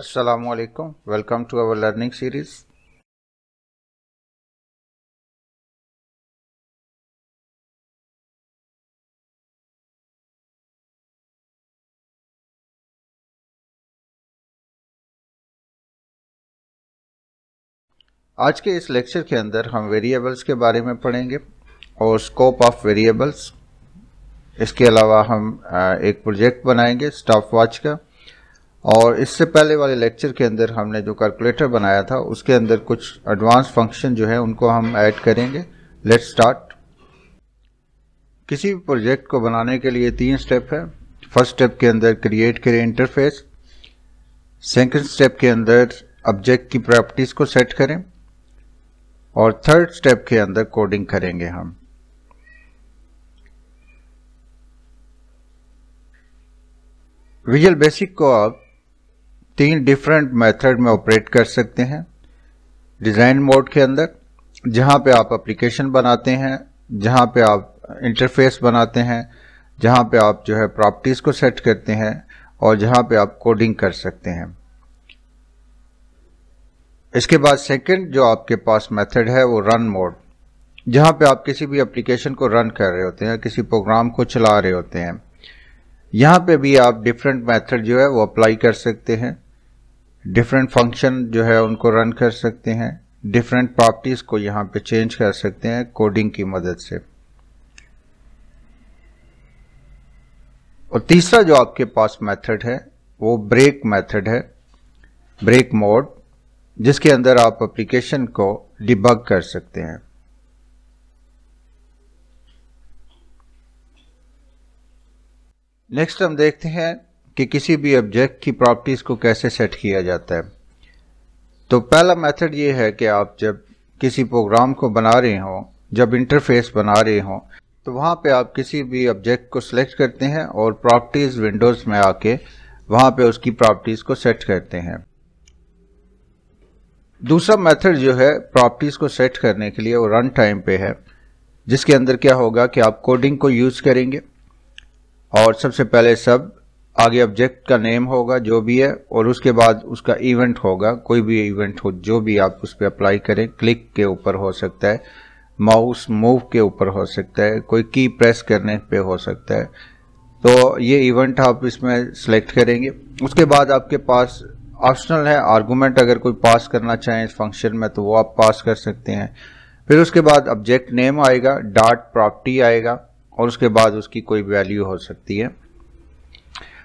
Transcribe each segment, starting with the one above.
Assalamualaikum. Welcome to our learning series. आज के इस लेक्चर के अंदर हम वेरिएबल्स के बारे में पढ़ेंगे और स्कोप ऑफ वेरिएबल्स इसके अलावा हम एक प्रोजेक्ट बनाएंगे स्टॉप वॉच का और इससे पहले वाले लेक्चर के अंदर हमने जो कैलकुलेटर बनाया था उसके अंदर कुछ एडवांस फंक्शन जो है उनको हम ऐड करेंगे लेट स्टार्ट किसी भी प्रोजेक्ट को बनाने के लिए तीन स्टेप है फर्स्ट स्टेप के अंदर क्रिएट करें इंटरफेस सेकंड स्टेप के अंदर ऑब्जेक्ट की प्रॉपर्टीज़ को सेट करें और थर्ड स्टेप के अंदर कोडिंग करेंगे हम विजुअल बेसिक को आप तीन डिफरेंट मेथड में ऑपरेट कर सकते हैं डिज़ाइन मोड के अंदर जहाँ पे आप एप्लीकेशन बनाते हैं जहाँ पे आप इंटरफेस बनाते हैं जहाँ पे आप जो है प्रॉपर्टीज़ को सेट करते हैं और जहाँ पे आप कोडिंग कर सकते हैं इसके बाद सेकंड जो आपके पास मेथड है वो रन मोड जहाँ पे आप किसी भी एप्लीकेशन को रन कर रहे होते हैं किसी प्रोग्राम को चला रहे होते हैं यहाँ पे भी आप डिफरेंट मेथड जो है वो अप्लाई कर सकते हैं डिफरेंट फंक्शन जो है उनको रन कर सकते हैं डिफरेंट प्रॉपर्टीज़ को यहाँ पे चेंज कर सकते हैं कोडिंग की मदद से और तीसरा जो आपके पास मेथड है वो ब्रेक मेथड है ब्रेक मोड जिसके अंदर आप एप्लीकेशन को डिबग कर सकते हैं नेक्स्ट हम देखते हैं कि किसी भी ऑब्जेक्ट की प्रॉपर्टीज़ को कैसे सेट किया जाता है तो पहला मेथड ये है कि आप जब किसी प्रोग्राम को बना रहे हों जब इंटरफेस बना रहे हों तो वहाँ पे आप किसी भी ऑब्जेक्ट को सिलेक्ट करते हैं और प्रॉपर्टीज़ विंडोज़ में आके वहाँ पे उसकी प्रॉपर्टीज़ को सेट करते हैं दूसरा मेथड जो है प्रॉपर्टीज़ को सेट करने के लिए वो रन टाइम पे है जिसके अंदर क्या होगा कि आप कोडिंग को यूज़ करेंगे और सबसे पहले सब आगे ऑब्जेक्ट का नेम होगा जो भी है और उसके बाद उसका इवेंट होगा कोई भी इवेंट हो जो भी आप उस पर अप्लाई करें क्लिक के ऊपर हो सकता है माउस मूव के ऊपर हो सकता है कोई की प्रेस करने पे हो सकता है तो ये इवेंट आप इसमें सेलेक्ट करेंगे उसके बाद आपके पास ऑप्शनल है आर्गूमेंट अगर कोई पास करना चाहें इस फंक्शन में तो वो आप पास कर सकते हैं फिर उसके बाद ऑब्जेक्ट नेम आएगा डार्ट प्रॉपर्टी आएगा और उसके बाद उसकी कोई वैल्यू हो सकती है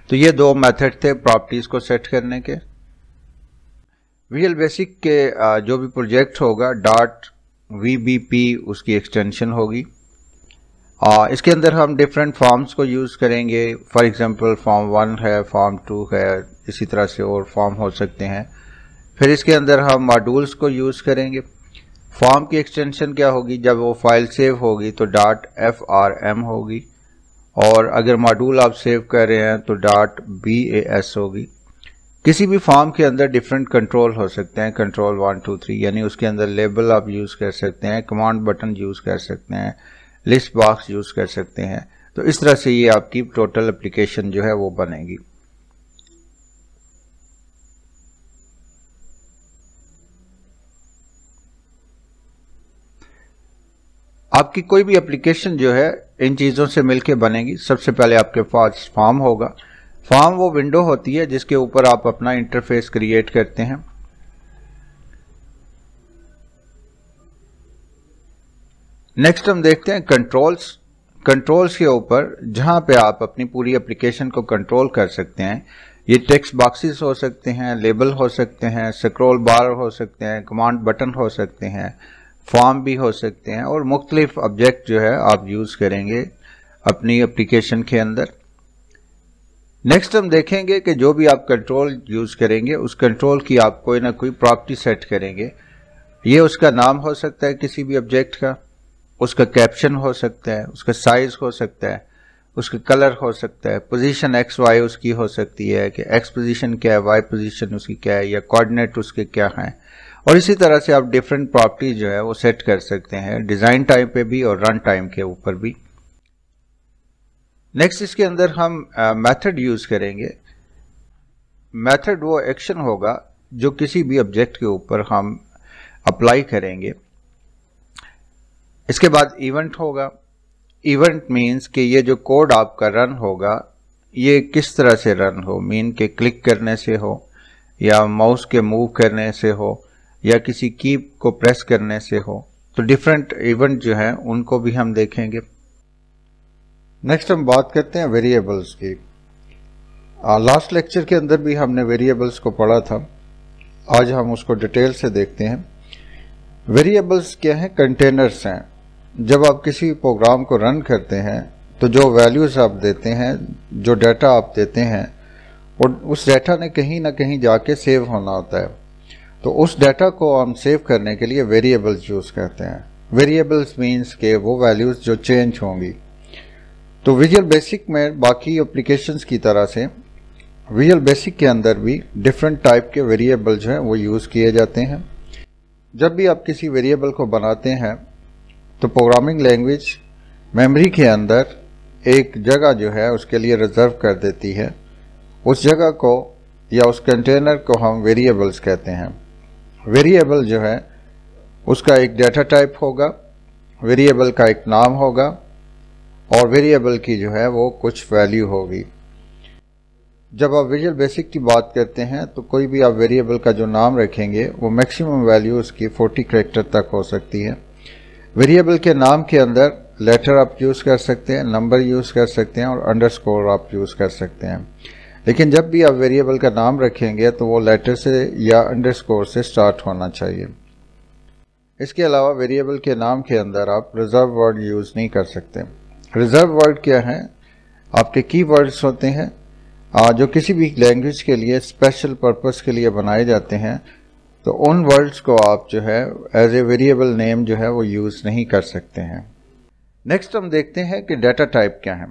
तो ये दो मेथड थे प्रॉपर्टीज़ को सेट करने के वीएल बेसिक के जो भी प्रोजेक्ट होगा डॉट वी उसकी एक्सटेंशन होगी और इसके अंदर हम डिफरेंट फॉर्म्स को यूज़ करेंगे फॉर एग्जांपल फॉर्म वन है फॉर्म टू है इसी तरह से और फॉर्म हो सकते हैं फिर इसके अंदर हम मॉड्यूल्स को यूज़ करेंगे फॉर्म की एक्सटेंशन क्या होगी जब वो फाइल सेव होगी तो डॉट एफ आर एम होगी और अगर मॉड्यूल आप सेव कर रहे हैं तो डॉट बी ए एस होगी किसी भी फॉर्म के अंदर डिफरेंट कंट्रोल हो सकते हैं कंट्रोल वन टू थ्री यानी उसके अंदर लेबल आप यूज़ कर सकते हैं कमांड बटन यूज़ कर सकते हैं लिस्ट बॉक्स यूज़ कर सकते हैं तो इस तरह से ये आपकी टोटल एप्लीकेशन जो है वो बनेगी आपकी कोई भी एप्लीकेशन जो है इन चीज़ों से मिलके बनेगी सबसे पहले आपके पास फॉर्म होगा फॉर्म वो विंडो होती है जिसके ऊपर आप अपना इंटरफेस क्रिएट करते हैं नेक्स्ट हम देखते हैं कंट्रोल्स कंट्रोल्स के ऊपर जहां पे आप अपनी पूरी एप्लीकेशन को कंट्रोल कर सकते हैं ये टेक्स्ट बॉक्सेस हो सकते हैं लेबल हो सकते हैं स्क्रॉल बार हो सकते हैं कमांड बटन हो सकते हैं फॉर्म भी हो सकते हैं और मुख्तलिफ ऑब्जेक्ट जो है आप यूज़ करेंगे अपनी एप्लीकेशन के अंदर नेक्स्ट हम देखेंगे कि जो भी आप कंट्रोल यूज़ करेंगे उस कंट्रोल की आप कोई ना कोई प्रॉपर्टी सेट करेंगे ये उसका नाम हो सकता है किसी भी ऑब्जेक्ट का उसका कैप्शन हो सकता है उसका साइज़ हो सकता है उसका कलर हो सकता है पोजीशन एक्स वाई उसकी हो सकती है कि एक्स पोजीशन क्या है वाई पोजीशन उसकी क्या है या कोऑर्डिनेट उसके क्या हैं और इसी तरह से आप डिफरेंट प्रॉपर्टी जो है वो सेट कर सकते हैं डिज़ाइन टाइम पे भी और रन टाइम के ऊपर भी नेक्स्ट इसके अंदर हम मेथड uh, यूज़ करेंगे मेथड वो एक्शन होगा जो किसी भी ऑब्जेक्ट के ऊपर हम अप्लाई करेंगे इसके बाद इवेंट होगा इवेंट मींस कि ये जो कोड आपका रन होगा ये किस तरह से रन हो मीन के क्लिक करने से हो या माउस के मूव करने से हो या किसी की को प्रेस करने से हो तो डिफरेंट इवेंट जो है उनको भी हम देखेंगे नेक्स्ट हम बात करते हैं वेरिएबल्स की लास्ट लेक्चर के अंदर भी हमने वेरिएबल्स को पढ़ा था आज हम उसको डिटेल से देखते हैं वेरिएबल्स क्या हैं कंटेनर्स हैं जब आप किसी प्रोग्राम को रन करते हैं तो जो वैल्यूज़ आप देते हैं जो डाटा आप देते हैं और उस डाटा ने कहीं ना कहीं जाके सेव होना होता है तो उस डाटा को हम सेव करने के लिए वेरिएबल्स यूज़ करते हैं वेरिएबल्स मींस के वो वैल्यूज़ जो चेंज होंगी तो विजुअल बेसिक में बाकी एप्लीकेशंस की तरह से विजुअल बेसिक के अंदर भी डिफरेंट टाइप के वेरिएबल्स हैं वो यूज़ किए जाते हैं जब भी आप किसी वेरिएबल को बनाते हैं तो प्रोग्रामिंग लैंग्वेज मेमोरी के अंदर एक जगह जो है उसके लिए रिजर्व कर देती है उस जगह को या उस कंटेनर को हम वेरिएबल्स कहते हैं वेरिएबल जो है उसका एक डेटा टाइप होगा वेरिएबल का एक नाम होगा और वेरिएबल की जो है वो कुछ वैल्यू होगी जब आप विजुअल बेसिक की बात करते हैं तो कोई भी आप वेरिएबल का जो नाम रखेंगे वो मैक्सिमम वैल्यू उसकी 40 करेक्टर तक हो सकती है वेरिएबल के नाम के अंदर लेटर आप यूज़ कर सकते हैं नंबर यूज़ कर सकते हैं और अंडरस्कोर आप यूज़ कर सकते हैं लेकिन जब भी आप वेरिएबल का नाम रखेंगे तो वो लेटर से या अंडरस्कोर से स्टार्ट होना चाहिए इसके अलावा वेरिएबल के नाम के अंदर आप रिज़र्व वर्ड यूज़ नहीं कर सकते रिज़र्व वर्ड क्या है आपके की वर्ड्स होते हैं जो किसी भी लैंग्वेज के लिए स्पेशल पर्पस के लिए बनाए जाते हैं तो उन वर्ड्स को आप जो है एज ए वेरिएबल नेम जो है वो यूज़ नहीं कर सकते हैं नेक्स्ट हम देखते हैं कि डाटा टाइप क्या है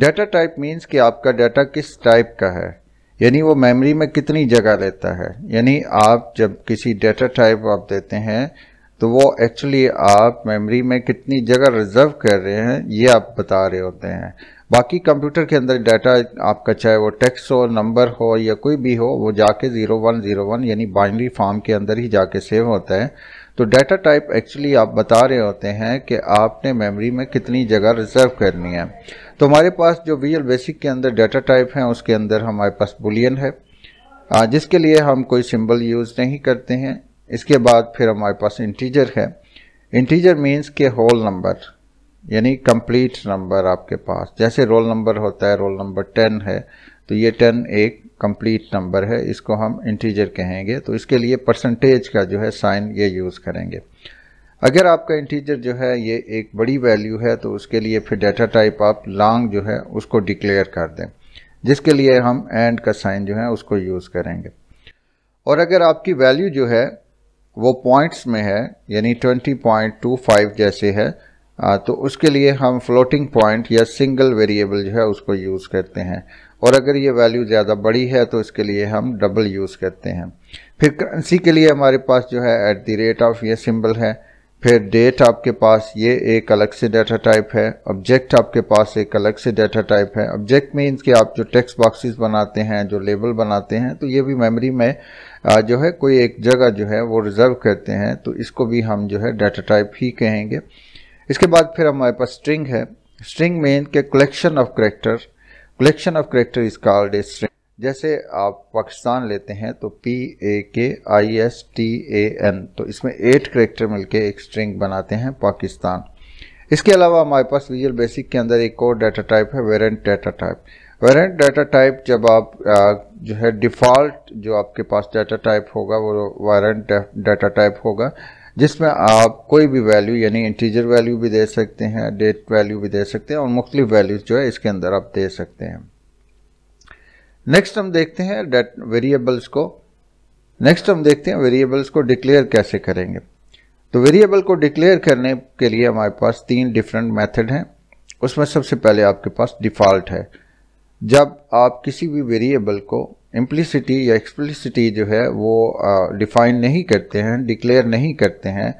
डाटा टाइप मीन्स कि आपका डाटा किस टाइप का है यानी वो मेमोरी में कितनी जगह लेता है यानी आप जब किसी डाटा टाइप आप देते हैं तो वो एक्चुअली आप मेमोरी में कितनी जगह रिजर्व कर रहे हैं ये आप बता रहे होते हैं बाकी कंप्यूटर के अंदर डाटा आपका चाहे वो टेक्स्ट हो नंबर हो या कोई भी हो वो जाके ज़ीरो वन ज़ीरो वन यानी बाइनरी फॉर्म के अंदर ही जाके सेव होता है तो डाटा टाइप एक्चुअली आप बता रहे होते हैं कि आपने मेमोरी में कितनी जगह रिजर्व करनी है तो हमारे पास जो वी बेसिक के अंदर डाटा टाइप है उसके अंदर हमारे पास बुलियन है जिसके लिए हम कोई सिंबल यूज़ नहीं करते हैं इसके बाद फिर हमारे पास इंटीजर है इंटीजर मीन्स के होल नंबर यानी कंप्लीट नंबर आपके पास जैसे रोल नंबर होता है रोल नंबर टेन है तो ये टेन एक कंप्लीट नंबर है इसको हम इंटीजर कहेंगे तो इसके लिए परसेंटेज का जो है साइन ये यूज़ करेंगे अगर आपका इंटीजर जो है ये एक बड़ी वैल्यू है तो उसके लिए फिर डाटा टाइप आप लॉन्ग जो है उसको डिक्लेयर कर दें जिसके लिए हम एंड का साइन जो है उसको यूज़ करेंगे और अगर आपकी वैल्यू जो है वो पॉइंट्स में है यानी 20.25 जैसे है तो उसके लिए हम फ्लोटिंग पॉइंट या सिंगल वेरिएबल जो है उसको यूज़ करते हैं और अगर ये वैल्यू ज़्यादा बड़ी है तो इसके लिए हम डबल यूज़ करते हैं फिर करेंसी के लिए हमारे पास जो है एट दी रेट ऑफ ये सिंबल है फिर डेट आपके पास ये एक अलग से डाटा टाइप है ऑब्जेक्ट आपके पास एक अलग से डाटा टाइप है ऑब्जेक्ट मीन्स कि आप जो टेक्स्ट बॉक्सेस बनाते हैं जो लेबल बनाते हैं तो ये भी मेमोरी में जो है कोई एक जगह जो है वो रिज़र्व करते हैं तो इसको भी हम जो है डाटा टाइप ही कहेंगे इसके बाद फिर हमारे पास स्ट्रिंग है स्ट्रिंग मीन के collection of character collection of character is called a string जैसे आप पाकिस्तान लेते हैं तो P A K I S T A N तो इसमें एट करेक्टर मिलके एक स्ट्रिंग बनाते हैं पाकिस्तान इसके अलावा हमारे पास विजुअल बेसिक के अंदर एक और डाटा टाइप है variant data type variant data type जब आप जो है डिफ़ॉल्ट जो आपके पास डाटा टाइप होगा वो वारंट डाटा टाइप होगा जिसमें आप कोई भी वैल्यू यानी इंटीजर वैल्यू भी दे सकते हैं डेट वैल्यू भी दे सकते हैं और मुख्तलिफ वैल्यूज़ जो है इसके अंदर आप दे सकते हैं नेक्स्ट हम देखते हैं डेट वेरिएबल्स को नेक्स्ट हम देखते हैं वेरिएबल्स को डिक्लेयर कैसे करेंगे तो वेरिएबल को डिक्लेयर करने के लिए हमारे पास तीन डिफरेंट मैथड हैं उसमें सबसे पहले आपके पास डिफ़ॉल्ट है जब आप किसी भी वेरिएबल को इम्प्लिसिटी या एक्सप्लिसिटी जो है वो डिफाइन नहीं करते हैं डिक्लेयर नहीं करते हैं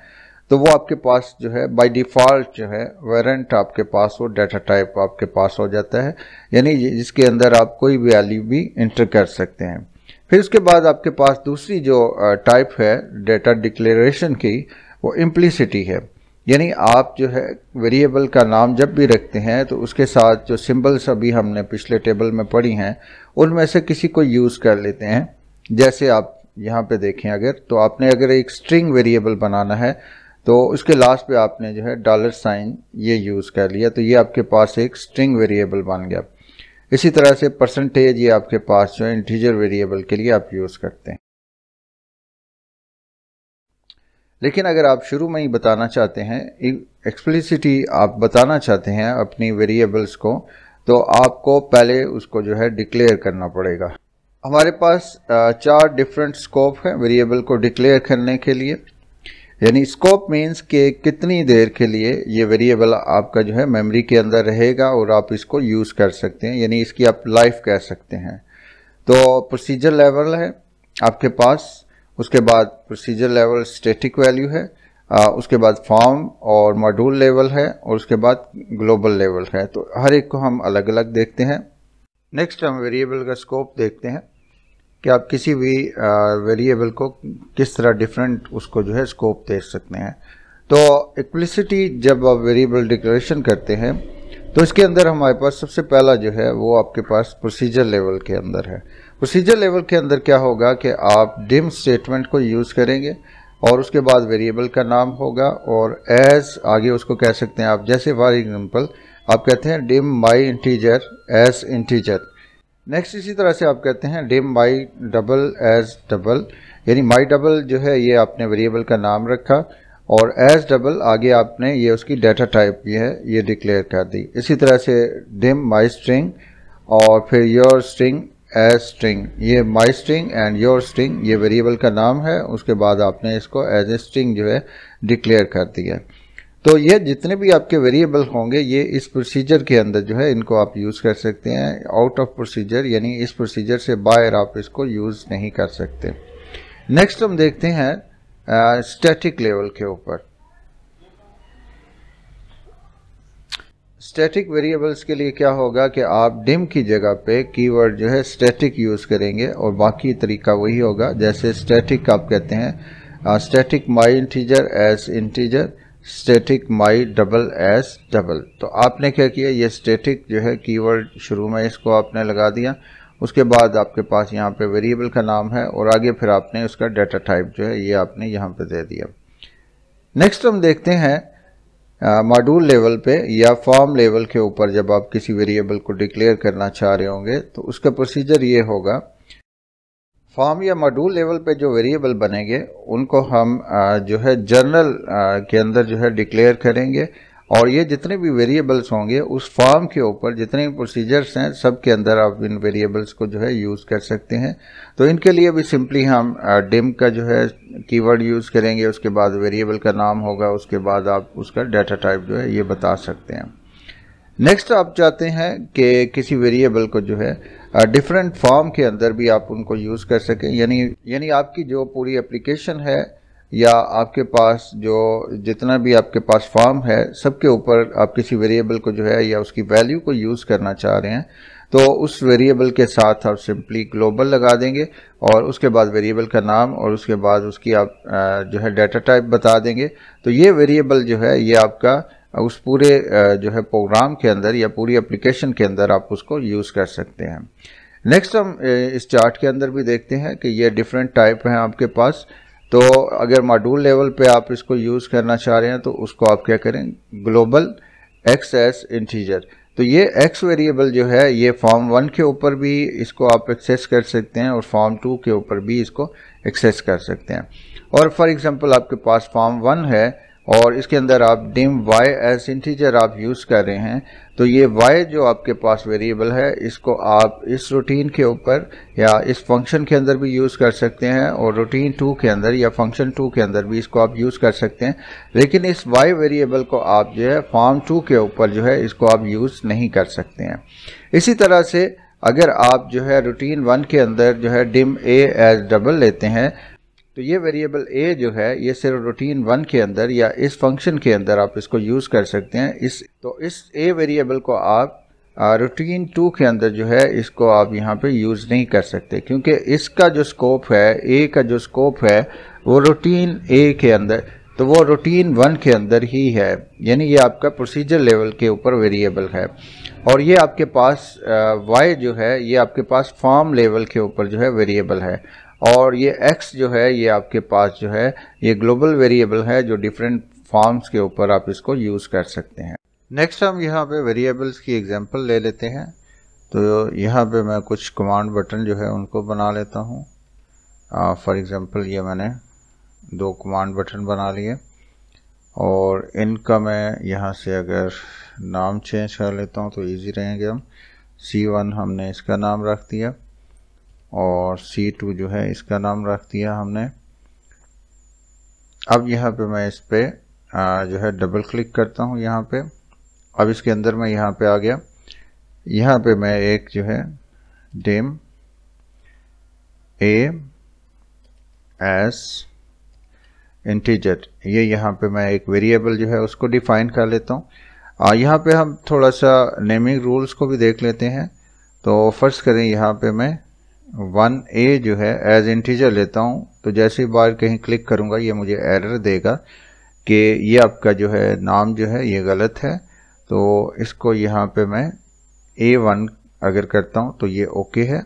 तो वो आपके पास जो है बाय डिफ़ॉल्ट जो है वेरेंट आपके पास वो डाटा टाइप आपके पास हो जाता है यानी जिसके अंदर आप कोई भी वैल्यू भी इंटर कर सकते हैं फिर उसके बाद आपके पास दूसरी जो टाइप है डेटा डिक्लेरेशन की वो इम्प्लिसिटी है यानी आप जो है वेरिएबल का नाम जब भी रखते हैं तो उसके साथ जो सिंबल्स अभी हमने पिछले टेबल में पढ़ी हैं उनमें से किसी को यूज़ कर लेते हैं जैसे आप यहाँ पे देखें अगर तो आपने अगर एक स्ट्रिंग वेरिएबल बनाना है तो उसके लास्ट पे आपने जो है डॉलर साइन ये यूज़ कर लिया तो ये आपके पास एक स्ट्रिंग वेरिएबल बन गया इसी तरह से परसेंटेज ये आपके पास जो है इंटीजर वेरिएबल के लिए आप यूज़ करते हैं लेकिन अगर आप शुरू में ही बताना चाहते हैं एक्सप्लिसिटी आप बताना चाहते हैं अपनी वेरिएबल्स को तो आपको पहले उसको जो है डिक्लेयर करना पड़ेगा हमारे पास चार डिफरेंट स्कोप हैं वेरिएबल को डिक्लेयर करने के लिए यानी स्कोप मीन्स कि कितनी देर के लिए ये वेरिएबल आपका जो है मेमोरी के अंदर रहेगा और आप इसको यूज़ कर सकते हैं यानी इसकी आप लाइफ कह सकते हैं तो प्रोसीजर लेवल है आपके पास उसके बाद प्रोसीजर लेवल स्टेटिक वैल्यू है आ, उसके बाद फॉर्म और मॉड्यूल लेवल है और उसके बाद ग्लोबल लेवल है तो हर एक को हम अलग अलग देखते हैं नेक्स्ट हम वेरिएबल का स्कोप देखते हैं कि आप किसी भी वेरिएबल को किस तरह डिफरेंट उसको जो है स्कोप दे सकते हैं तो एक्प्लिसिटी जब आप वेरिएबल डिक्लेरेशन करते हैं तो इसके अंदर हमारे पास सबसे पहला जो है वो आपके पास प्रोसीजर लेवल के अंदर है प्रोसीजर लेवल के अंदर क्या होगा कि आप डिम स्टेटमेंट को यूज़ करेंगे और उसके बाद वेरिएबल का नाम होगा और एज आगे उसको कह सकते हैं आप जैसे फॉर एग्जांपल आप कहते हैं dim my integer as integer next इसी तरह से आप कहते हैं dim my double as double यानी माई डबल जो है ये आपने वेरिएबल का नाम रखा और एज डबल आगे आपने ये उसकी डाटा टाइप ये है ये डिक्लेयर कर दी इसी तरह से डिम माई स्ट्रिंग और फिर योर स्ट्रिंग एज स्ट्रिंग ये my string and your string ये वेरिएबल का नाम है उसके बाद आपने इसको एज ए स्ट्रिंग जो है डिक्लेयर कर दिया तो ये जितने भी आपके वेरिएबल होंगे ये इस प्रोसीजर के अंदर जो है इनको आप यूज़ कर सकते हैं आउट ऑफ प्रोसीजर यानी इस प्रोसीजर से बाहर आप इसको यूज़ नहीं कर सकते नेक्स्ट हम देखते हैं स्टैटिक uh, लेवल के ऊपर स्टैटिक वेरिएबल्स के लिए क्या होगा कि आप डिम की जगह पे कीवर्ड जो है स्टैटिक यूज़ करेंगे और बाकी तरीका वही होगा जैसे स्टैटिक आप कहते हैं static my integer as integer static my double as double तो आपने क्या किया ये स्टैटिक जो है कीवर्ड शुरू में इसको आपने लगा दिया उसके बाद आपके पास यहाँ पे वेरिएबल का नाम है और आगे फिर आपने उसका डाटा टाइप जो है ये आपने यहाँ पे दे दिया नेक्स्ट हम देखते हैं मॉड्यूल लेवल पे या फॉर्म लेवल के ऊपर जब आप किसी वेरिएबल को डिक्लेयर करना चाह रहे होंगे तो उसका प्रोसीजर ये होगा फॉर्म या मॉड्यूल लेवल पे जो वेरिएबल बनेंगे उनको हम जो है जर्नल के अंदर जो है डिक्लेयर करेंगे और ये जितने भी वेरिएबल्स होंगे उस फॉर्म के ऊपर जितने भी प्रोसीजर्स हैं सब के अंदर आप इन वेरिएबल्स को जो है यूज़ कर सकते हैं तो इनके लिए भी सिंपली हम डिम का जो है कीवर्ड यूज़ करेंगे उसके बाद वेरिएबल का नाम होगा उसके बाद आप उसका डाटा टाइप जो है ये बता सकते हैं नेक्स्ट आप चाहते हैं कि किसी वेरिएबल को जो है डिफरेंट फॉर्म के अंदर भी आप उनको यूज़ कर सकें यानी यानी आपकी जो पूरी एप्लीकेशन है या आपके पास जो जितना भी आपके पास फॉर्म है सबके ऊपर आप किसी वेरिएबल को जो है या उसकी वैल्यू को यूज़ करना चाह रहे हैं तो उस वेरिएबल के साथ आप सिंपली ग्लोबल लगा देंगे और उसके बाद वेरिएबल का नाम और उसके बाद उसकी आप जो है डाटा टाइप बता देंगे तो ये वेरिएबल जो है ये आपका उस पूरे जो है प्रोग्राम के अंदर या पूरी एप्लीकेशन के अंदर आप उसको यूज़ कर सकते हैं नेक्स्ट हम इस चार्ट के अंदर भी देखते हैं कि ये डिफरेंट टाइप हैं आपके पास तो अगर मॉड्यूल लेवल पे आप इसको यूज़ करना चाह रहे हैं तो उसको आप क्या करें ग्लोबल एक्स एस इंटीजर तो ये एक्स वेरिएबल जो है ये फॉर्म वन के ऊपर भी इसको आप एक्सेस कर सकते हैं और फॉर्म टू के ऊपर भी इसको एक्सेस कर सकते हैं और फॉर एग्ज़ाम्पल आपके पास फॉर्म वन है और इसके अंदर आप डिम y एस इंटीजर आप यूज़ कर रहे हैं तो ये y जो आपके पास वेरिएबल है इसको आप इस रूटीन के ऊपर या इस फंक्शन के अंदर भी यूज़ कर सकते हैं और रूटीन टू के अंदर या फंक्शन टू के अंदर भी इसको आप यूज़ कर सकते हैं लेकिन इस y वेरिएबल को आप जो है फॉर्म टू के ऊपर जो है इसको आप यूज़ नहीं कर सकते हैं इसी तरह से अगर आप जो है रूटीन वन के अंदर जो है डिम ए एज डबल लेते हैं तो ये वेरिएबल ए जो है ये सिर्फ रूटीन वन के अंदर या इस फंक्शन के अंदर आप इसको यूज़ कर सकते हैं इस तो इस ए वेरिएबल को आप रूटीन टू के अंदर जो है इसको आप यहाँ पे यूज़ नहीं कर सकते क्योंकि इसका जो स्कोप है ए का जो स्कोप है वो रूटीन ए के अंदर तो वो रूटीन वन के अंदर ही है यानी ये आपका प्रोसीजर लेवल के ऊपर वेरिएबल है और ये आपके पास वाई जो है ये आपके पास फॉर्म लेवल के ऊपर जो है वेरिएबल है और ये एक्स जो है ये आपके पास जो है ये ग्लोबल वेरिएबल है जो डिफरेंट फॉर्म्स के ऊपर आप इसको यूज़ कर सकते हैं नेक्स्ट हम यहाँ पे वेरिएबल्स की एग्जांपल ले लेते हैं तो यहाँ पे मैं कुछ कमांड बटन जो है उनको बना लेता हूँ फॉर एग्जांपल ये मैंने दो कमांड बटन बना लिए और इनका मैं यहाँ से अगर नाम चेंज कर लेता हूँ तो ईजी रहेंगे हम सी वन हमने इसका नाम रख दिया और सी टू जो है इसका नाम रख दिया हमने अब यहाँ पे मैं इस पर जो है डबल क्लिक करता हूँ यहाँ पे अब इसके अंदर मैं यहाँ पे आ गया यहाँ पे मैं एक जो है डेम ए एस इंटीजर ये यहाँ पे मैं एक वेरिएबल जो है उसको डिफाइन कर लेता हूँ यहाँ पे हम थोड़ा सा नेमिंग रूल्स को भी देख लेते हैं तो फर्स्ट करें यहाँ पे मैं वन ए जो है एज इंटीजर लेता हूँ तो जैसे बार कहीं क्लिक करूँगा ये मुझे एरर देगा कि ये आपका जो है नाम जो है ये गलत है तो इसको यहाँ पे मैं ए वन अगर करता हूँ तो ये ओके है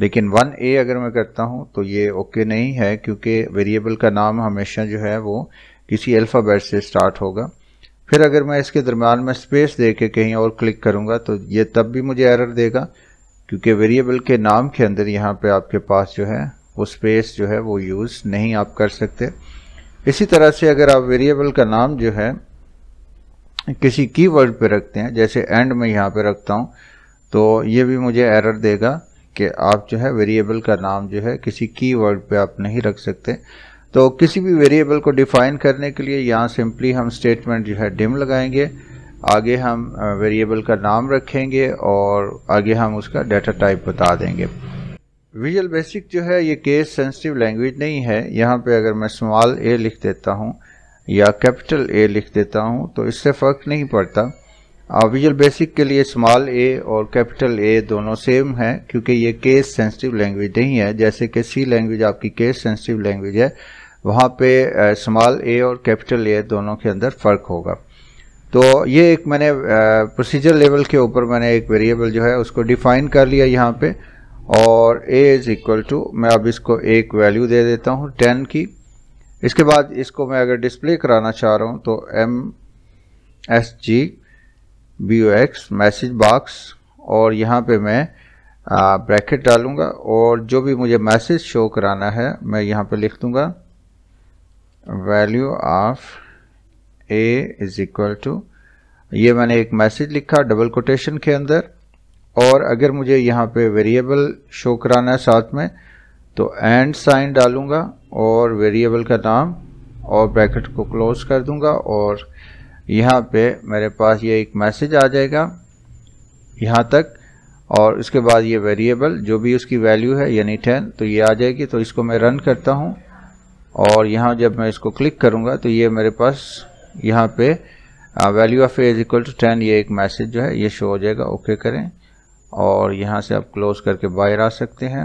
लेकिन वन ए अगर मैं करता हूँ तो ये ओके नहीं है क्योंकि वेरिएबल का नाम हमेशा जो है वो किसी अल्फ़ाबेट से स्टार्ट होगा फिर अगर मैं इसके दरम्यान में स्पेस दे के कहीं और क्लिक करूँगा तो ये तब भी मुझे एरर देगा क्योंकि वेरिएबल के नाम के अंदर यहाँ पे आपके पास जो है वो स्पेस जो है वो यूज़ नहीं आप कर सकते इसी तरह से अगर आप वेरिएबल का नाम जो है किसी कीवर्ड पे रखते हैं जैसे एंड में यहाँ पे रखता हूँ तो ये भी मुझे एरर देगा कि आप जो है वेरिएबल का नाम जो है किसी कीवर्ड पे आप नहीं रख सकते तो किसी भी वेरिएबल को डिफाइन करने के लिए यहाँ सिंपली हम स्टेटमेंट जो है डिम लगाएंगे आगे हम वेरिएबल का नाम रखेंगे और आगे हम उसका डाटा टाइप बता देंगे विजुअल बेसिक जो है ये केस सेंसिटिव लैंग्वेज नहीं है यहाँ पे अगर मैं स्मॉल ए लिख देता हूँ या कैपिटल ए लिख देता हूँ तो इससे फ़र्क नहीं पड़ता विजुअल बेसिक के लिए स्मॉल ए और कैपिटल ए दोनों सेम है क्योंकि ये केस सेंसिटिव लैंग्वेज नहीं है जैसे कि सी लैंग्वेज आपकी केस सेंसिटिव लैंग्वेज है वहाँ पे स्मॉल ए और कैपिटल ए दोनों के अंदर फ़र्क होगा तो ये एक मैंने प्रोसीजर लेवल के ऊपर मैंने एक वेरिएबल जो है उसको डिफाइन कर लिया यहाँ पे और ए इज़ इक्वल टू मैं अब इसको एक वैल्यू दे देता हूँ टेन की इसके बाद इसको मैं अगर डिस्प्ले कराना चाह रहा हूँ तो M S G B O X message box और यहाँ पे मैं ब्रैकेट डालूँगा और जो भी मुझे मैसेज शो कराना है मैं यहाँ पे लिख दूँगा value of A is equal to ये मैंने एक मैसेज लिखा डबल कोटेशन के अंदर और अगर मुझे यहाँ पे वेरिएबल शो कराना है साथ में तो एंड साइन डालूंगा और वेरिएबल का नाम और ब्रैकेट को क्लोज कर दूँगा और यहाँ पे मेरे पास ये एक मैसेज आ जाएगा यहाँ तक और उसके बाद ये वेरिएबल जो भी उसकी वैल्यू है यानी टेन तो ये आ जाएगी तो इसको मैं रन करता हूँ और यहाँ जब मैं इसको क्लिक करूँगा तो ये मेरे पास यहाँ पे value of a is equal to ten ये एक मैसेज जो है ये शो हो जाएगा ओके okay करें और यहाँ से आप क्लोज करके बाहर आ सकते हैं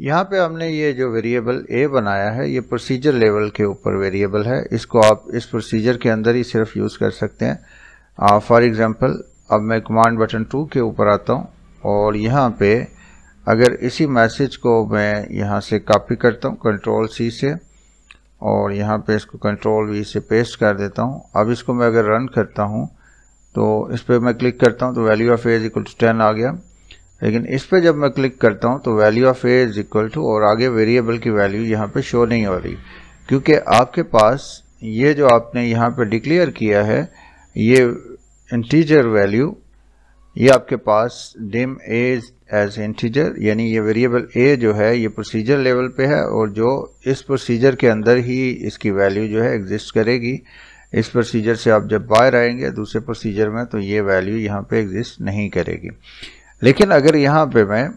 यहाँ पे हमने ये जो वेरिएबल ए बनाया है ये प्रोसीजर लेवल के ऊपर वेरिएबल है इसको आप इस प्रोसीजर के अंदर ही सिर्फ यूज़ कर सकते हैं फॉर uh, एग्जांपल अब मैं कमांड बटन टू के ऊपर आता हूँ और यहाँ पे अगर इसी मैसेज को मैं यहाँ से कॉपी करता हूँ कंट्रोल सी से और यहाँ पे इसको कंट्रोल वी से पेस्ट कर देता हूँ अब इसको मैं अगर रन करता हूँ तो इस पर मैं क्लिक करता हूँ तो value of a is equal to ten आ गया लेकिन इस पर जब मैं क्लिक करता हूँ तो value of a is equal to और आगे वेरिएबल की वैल्यू यहाँ पे शो नहीं हो रही क्योंकि आपके पास ये जो आपने यहाँ पे डिक्लेयर किया है ये इंटीजर वैल्यू ये आपके पास डिम एज एज इंटीजर यानी ये वेरिएबल ए जो है ये प्रोसीजर लेवल पे है और जो इस प्रोसीजर के अंदर ही इसकी वैल्यू जो है एग्जिस्ट करेगी इस प्रोसीजर से आप जब बाहर आएंगे दूसरे प्रोसीजर में तो ये वैल्यू यहाँ पे एग्जिस्ट नहीं करेगी लेकिन अगर यहाँ पे मैं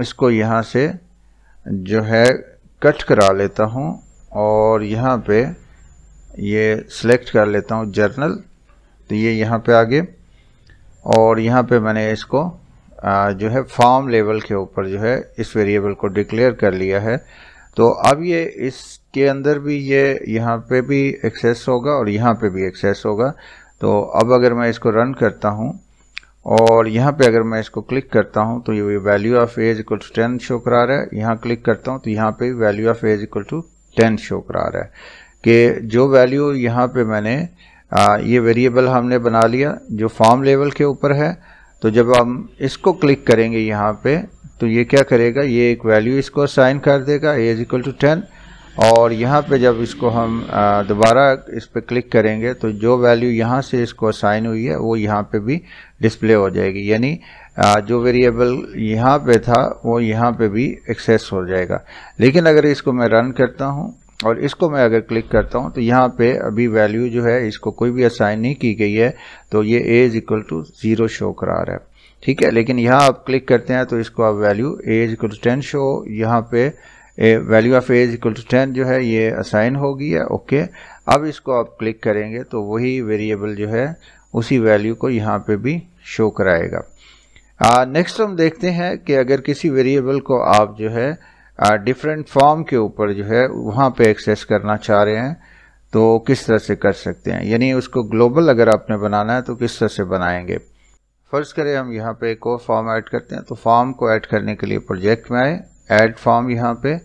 इसको यहाँ से जो है कट करा लेता हूँ और यहाँ पे ये सिलेक्ट कर लेता हूँ जर्नल तो ये यहाँ पे आगे और यहाँ पे मैंने इसको जो है फॉर्म लेवल के ऊपर जो है इस वेरिएबल को डिक्लेयर कर लिया है तो अब ये इसके अंदर भी ये यहाँ पे भी एक्सेस होगा और यहाँ पे भी एक्सेस होगा तो अब अगर मैं इसको रन करता हूँ और यहाँ पे अगर मैं इसको क्लिक करता हूँ तो ये value of as equal to ten show करा रहा है यहाँ क्लिक करता हूँ तो यहाँ पे value of as equal to ten show करा रहा है कि जो वैल्यू यहाँ पे मैंने आ, ये वेरिएबल हमने बना लिया जो फॉर्म लेवल के ऊपर है तो जब हम इसको क्लिक करेंगे यहाँ पे तो ये क्या करेगा ये एक वैल्यू इसको साइन कर देगा a is equal to ten और यहाँ पे जब इसको हम दोबारा इस पर क्लिक करेंगे तो जो वैल्यू यहाँ से इसको साइन हुई है वो यहाँ पे भी डिस्प्ले हो जाएगी यानी जो वेरिएबल यहाँ पे था वो यहाँ पे भी एक्सेस हो जाएगा लेकिन अगर इसको मैं रन करता हूँ और इसको मैं अगर क्लिक करता हूँ तो यहाँ पे अभी वैल्यू जो है इसको कोई भी असाइन नहीं की गई है तो ये a is equal to zero show करा रहा है ठीक है लेकिन यहाँ आप क्लिक करते हैं तो इसको आप value a is equal to ten show यहाँ पे value of a is equal to ten जो है ये असाइन होगी है ओके अब इसको आप क्लिक करेंगे तो वही वेरिएबल जो है उसी वैल्यू को यहाँ पे भी शो कराएगा नेक्स्ट हम देखते हैं कि अगर किसी वेरिएबल को आप जो है डिफरेंट फॉर्म के ऊपर जो है वहाँ पे एक्सेस करना चाह रहे हैं तो किस तरह से कर सकते हैं यानी उसको ग्लोबल अगर आपने बनाना है तो किस तरह से बनाएंगे फ़र्ज़ करें हम यहाँ पे एक और फॉर्म ऐड करते हैं तो फॉर्म को ऐड करने के लिए प्रोजेक्ट में आए ऐड फॉर्म यहाँ पे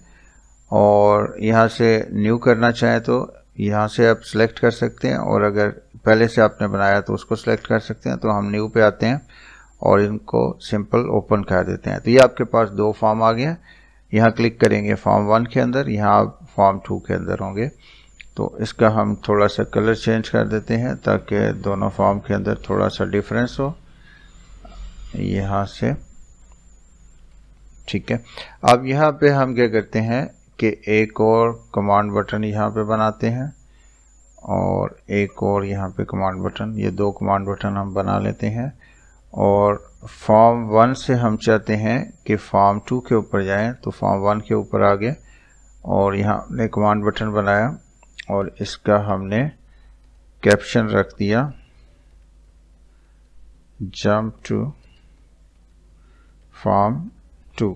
और यहाँ से न्यू करना चाहें तो यहाँ से आप सिलेक्ट कर सकते हैं और अगर पहले से आपने बनाया तो उसको सिलेक्ट कर सकते हैं तो हम न्यू पे आते हैं और इनको सिंपल ओपन कर देते हैं तो ये आपके पास दो फॉर्म आ गए हैं यहाँ क्लिक करेंगे फॉर्म वन के अंदर यहाँ आप फॉर्म टू के अंदर होंगे तो इसका हम थोड़ा सा कलर चेंज कर देते हैं ताकि दोनों फॉर्म के अंदर थोड़ा सा डिफरेंस हो यहाँ से ठीक है अब यहाँ पे हम क्या करते हैं कि एक और कमांड बटन यहाँ पे बनाते हैं और एक और यहाँ पे कमांड बटन ये दो कमांड बटन हम बना लेते हैं और फॉर्म वन से हम चाहते हैं कि फॉर्म टू के ऊपर जाएं तो फॉर्म वन के ऊपर आ गए और यहाँ हमने कमांड बटन बनाया और इसका हमने कैप्शन रख दिया जंप टू फॉर्म टू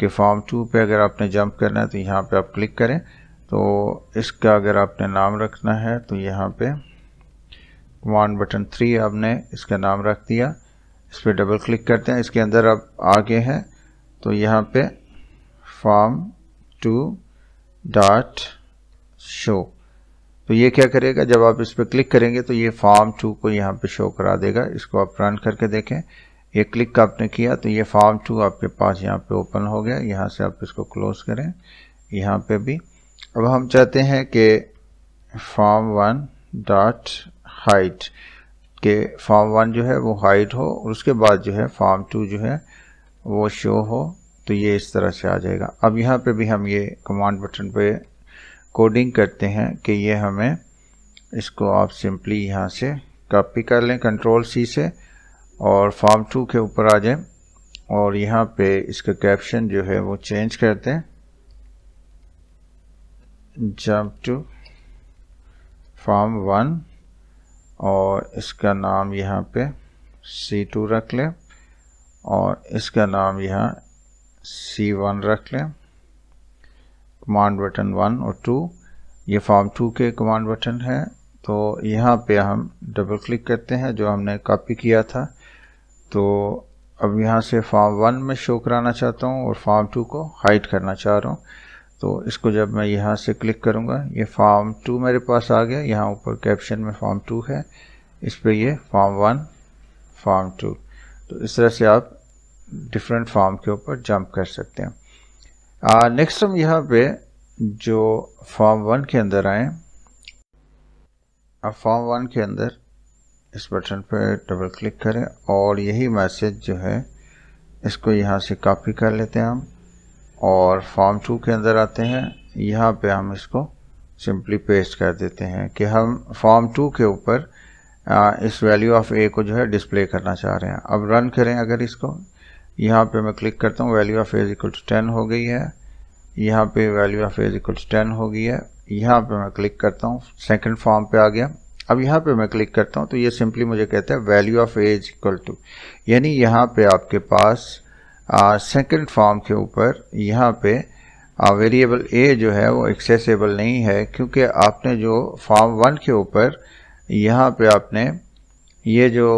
कि फॉर्म टू पे अगर आपने जंप करना है तो यहाँ पे आप क्लिक करें तो इसका अगर आपने नाम रखना है तो यहाँ पे कमांड बटन थ्री आपने इसका नाम रख दिया इस पर डबल क्लिक करते हैं इसके अंदर आप आगे हैं तो यहाँ पे फॉर्म टू डॉट शो तो ये क्या करेगा जब आप इस पर क्लिक करेंगे तो ये फॉर्म टू को यहाँ पे शो करा देगा इसको आप रन करके देखें ये क्लिक आपने किया तो ये फॉर्म टू आपके पास यहाँ पे ओपन हो गया यहाँ से आप इसको क्लोज करें यहाँ पे भी अब हम चाहते हैं कि फॉर्म वन डॉट हाइट कि फॉर्म वन जो है वो हाइट हो और उसके बाद जो है फॉर्म टू जो है वो शो हो तो ये इस तरह से आ जाएगा अब यहाँ पे भी हम ये कमांड बटन पे कोडिंग करते हैं कि ये हमें इसको आप सिंपली यहाँ से कॉपी कर लें कंट्रोल सी से और फॉर्म टू के ऊपर आ जाएं और यहाँ पे इसका कैप्शन जो है वो चेंज करते हैं जंप टू फॉर्म वन और इसका नाम यहाँ पे C2 रख लें और इसका नाम यहाँ C1 रख लें कमांड बटन वन और टू ये फॉर्म टू के कमांड बटन है तो यहाँ पे हम डबल क्लिक करते हैं जो हमने कॉपी किया था तो अब यहाँ से फॉर्म वन में शो कराना चाहता हूँ और फॉर्म टू को हाइड करना चाह रहा हूँ तो इसको जब मैं यहाँ से क्लिक करूँगा ये फॉर्म टू मेरे पास आ गया यहाँ ऊपर कैप्शन में फॉर्म टू है इस पर ये फॉर्म वन फॉर्म टू तो इस तरह से आप डिफरेंट फॉर्म के ऊपर जंप कर सकते हैं नेक्स्ट हम यहाँ पे जो फॉर्म वन के अंदर आए अब फॉर्म वन के अंदर इस बटन पर डबल क्लिक करें और यही मैसेज जो है इसको यहाँ से कॉपी कर लेते हैं हम और फॉर्म टू के अंदर आते हैं यहाँ पे हम इसको सिंपली पेस्ट कर देते हैं कि हम फॉर्म टू के ऊपर इस वैल्यू ऑफ ए को जो है डिस्प्ले करना चाह रहे हैं अब रन करें अगर इसको यहाँ पे मैं क्लिक करता हूँ value of as equal to ten हो गई है यहाँ पे value of as equal to ten हो गई है यहाँ पे मैं क्लिक करता हूँ सेकंड फॉर्म पे आ गया अब यहाँ पे मैं क्लिक करता हूँ तो ये सिंपली मुझे कहता है value of as equal to यानी यहाँ पे आपके पास सेकंड फॉर्म के ऊपर यहाँ पे वेरिएबल ए जो है वो एक्सेसिबल नहीं है क्योंकि आपने जो फॉर्म वन के ऊपर यहाँ पे आपने ये जो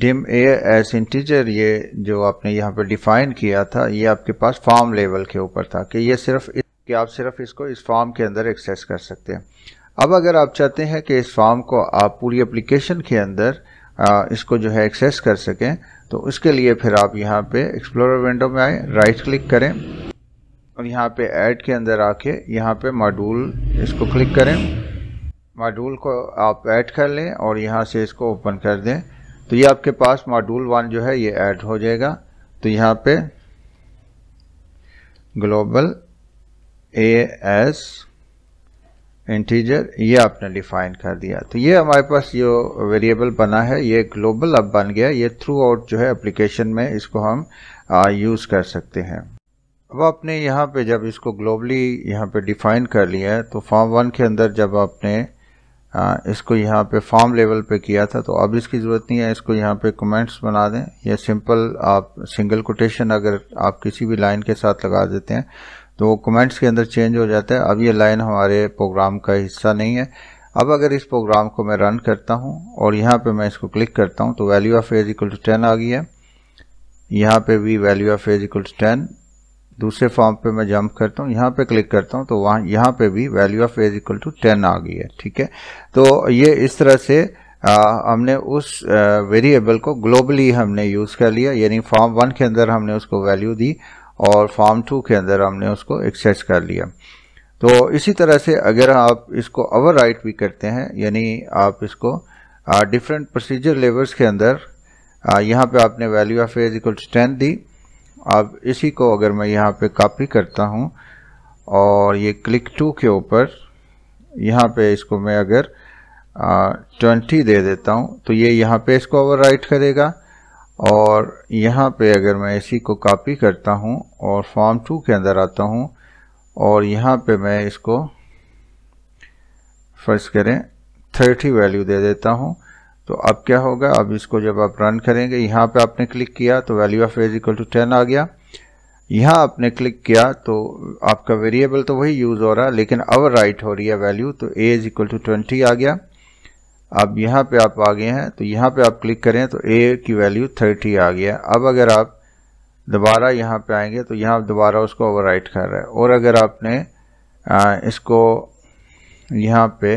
डिम ए एस इंटीजर ये जो आपने यहाँ पे डिफाइन किया था ये आपके पास फॉर्म लेवल के ऊपर था कि ये सिर्फ कि आप सिर्फ इसको इस फॉर्म के अंदर एक्सेस कर सकते हैं अब अगर आप चाहते हैं कि इस फॉर्म को आप पूरी एप्लीकेशन के अंदर इसको जो है एक्सेस कर सकें तो उसके लिए फिर आप यहाँ पे एक्सप्लोरर विंडो में आए राइट क्लिक करें और यहाँ पे ऐड के अंदर आके यहाँ पे मॉड्यूल इसको क्लिक करें मॉड्यूल को आप ऐड कर लें और यहाँ से इसको ओपन कर दें तो ये आपके पास मॉड्यूल वन जो है ये ऐड हो जाएगा तो यहाँ पे ग्लोबल ए एस इंटीजर ये आपने डिफाइन कर दिया तो ये हमारे पास जो वेरिएबल बना है ये ग्लोबल अब बन गया ये थ्रू आउट जो है एप्लीकेशन में इसको हम यूज़ कर सकते हैं अब आपने यहाँ पे जब इसको ग्लोबली यहाँ पे डिफाइन कर लिया है तो फॉर्म वन के अंदर जब आपने आ, इसको यहाँ पे फॉर्म लेवल पे किया था तो अब इसकी ज़रूरत नहीं है इसको यहाँ पे कमेंट्स बना दें या सिंपल आप सिंगल कोटेशन अगर आप किसी भी लाइन के साथ लगा देते हैं तो वो कमेंट्स के अंदर चेंज हो जाता है अब ये लाइन हमारे प्रोग्राम का हिस्सा नहीं है अब अगर इस प्रोग्राम को मैं रन करता हूँ और यहाँ पे मैं इसको क्लिक करता हूँ तो value of as equal to ten आ गई है यहाँ पे भी value of as equal to ten दूसरे फॉर्म पे मैं जंप करता हूँ यहाँ पे क्लिक करता हूँ तो वहाँ यहाँ पे भी value of as equal to ten आ गई है ठीक है तो ये इस तरह से आ, हमने उस वेरिएबल को ग्लोबली हमने यूज़ कर लिया यानी फॉर्म वन के अंदर हमने उसको वैल्यू दी और फॉर्म टू के अंदर हमने उसको एक्सेस कर लिया तो इसी तरह से अगर आप इसको ओवर भी करते हैं यानी आप इसको डिफरेंट प्रोसीजर लेवल्स के अंदर यहाँ पे आपने value of as equal to ten दी अब इसी को अगर मैं यहाँ पे कॉपी करता हूँ और ये क्लिक टू के ऊपर यहाँ पे इसको मैं अगर ट्वेंटी दे देता हूँ तो ये यहाँ पे इसको ओवर करेगा और यहाँ पे अगर मैं इसी को कॉपी करता हूँ और फॉर्म टू के अंदर आता हूँ और यहाँ पे मैं इसको फर्ज करें थर्टी वैल्यू दे देता हूँ तो अब क्या होगा अब इसको जब आप रन करेंगे यहाँ पे आपने क्लिक किया तो value of as equal to ten आ गया यहाँ आपने क्लिक किया तो आपका वेरिएबल तो वही यूज़ हो रहा है लेकिन अब राइट हो रही है वैल्यू तो a is equal to twenty आ गया अब यहाँ पे आप आ गए हैं तो यहाँ पे आप क्लिक करें तो ए की वैल्यू थर्टी आ गया अब अगर आप दोबारा यहाँ पे आएंगे तो यहाँ आप दोबारा उसको ओवर कर रहे हैं और अगर आपने आ, इसको यहाँ पे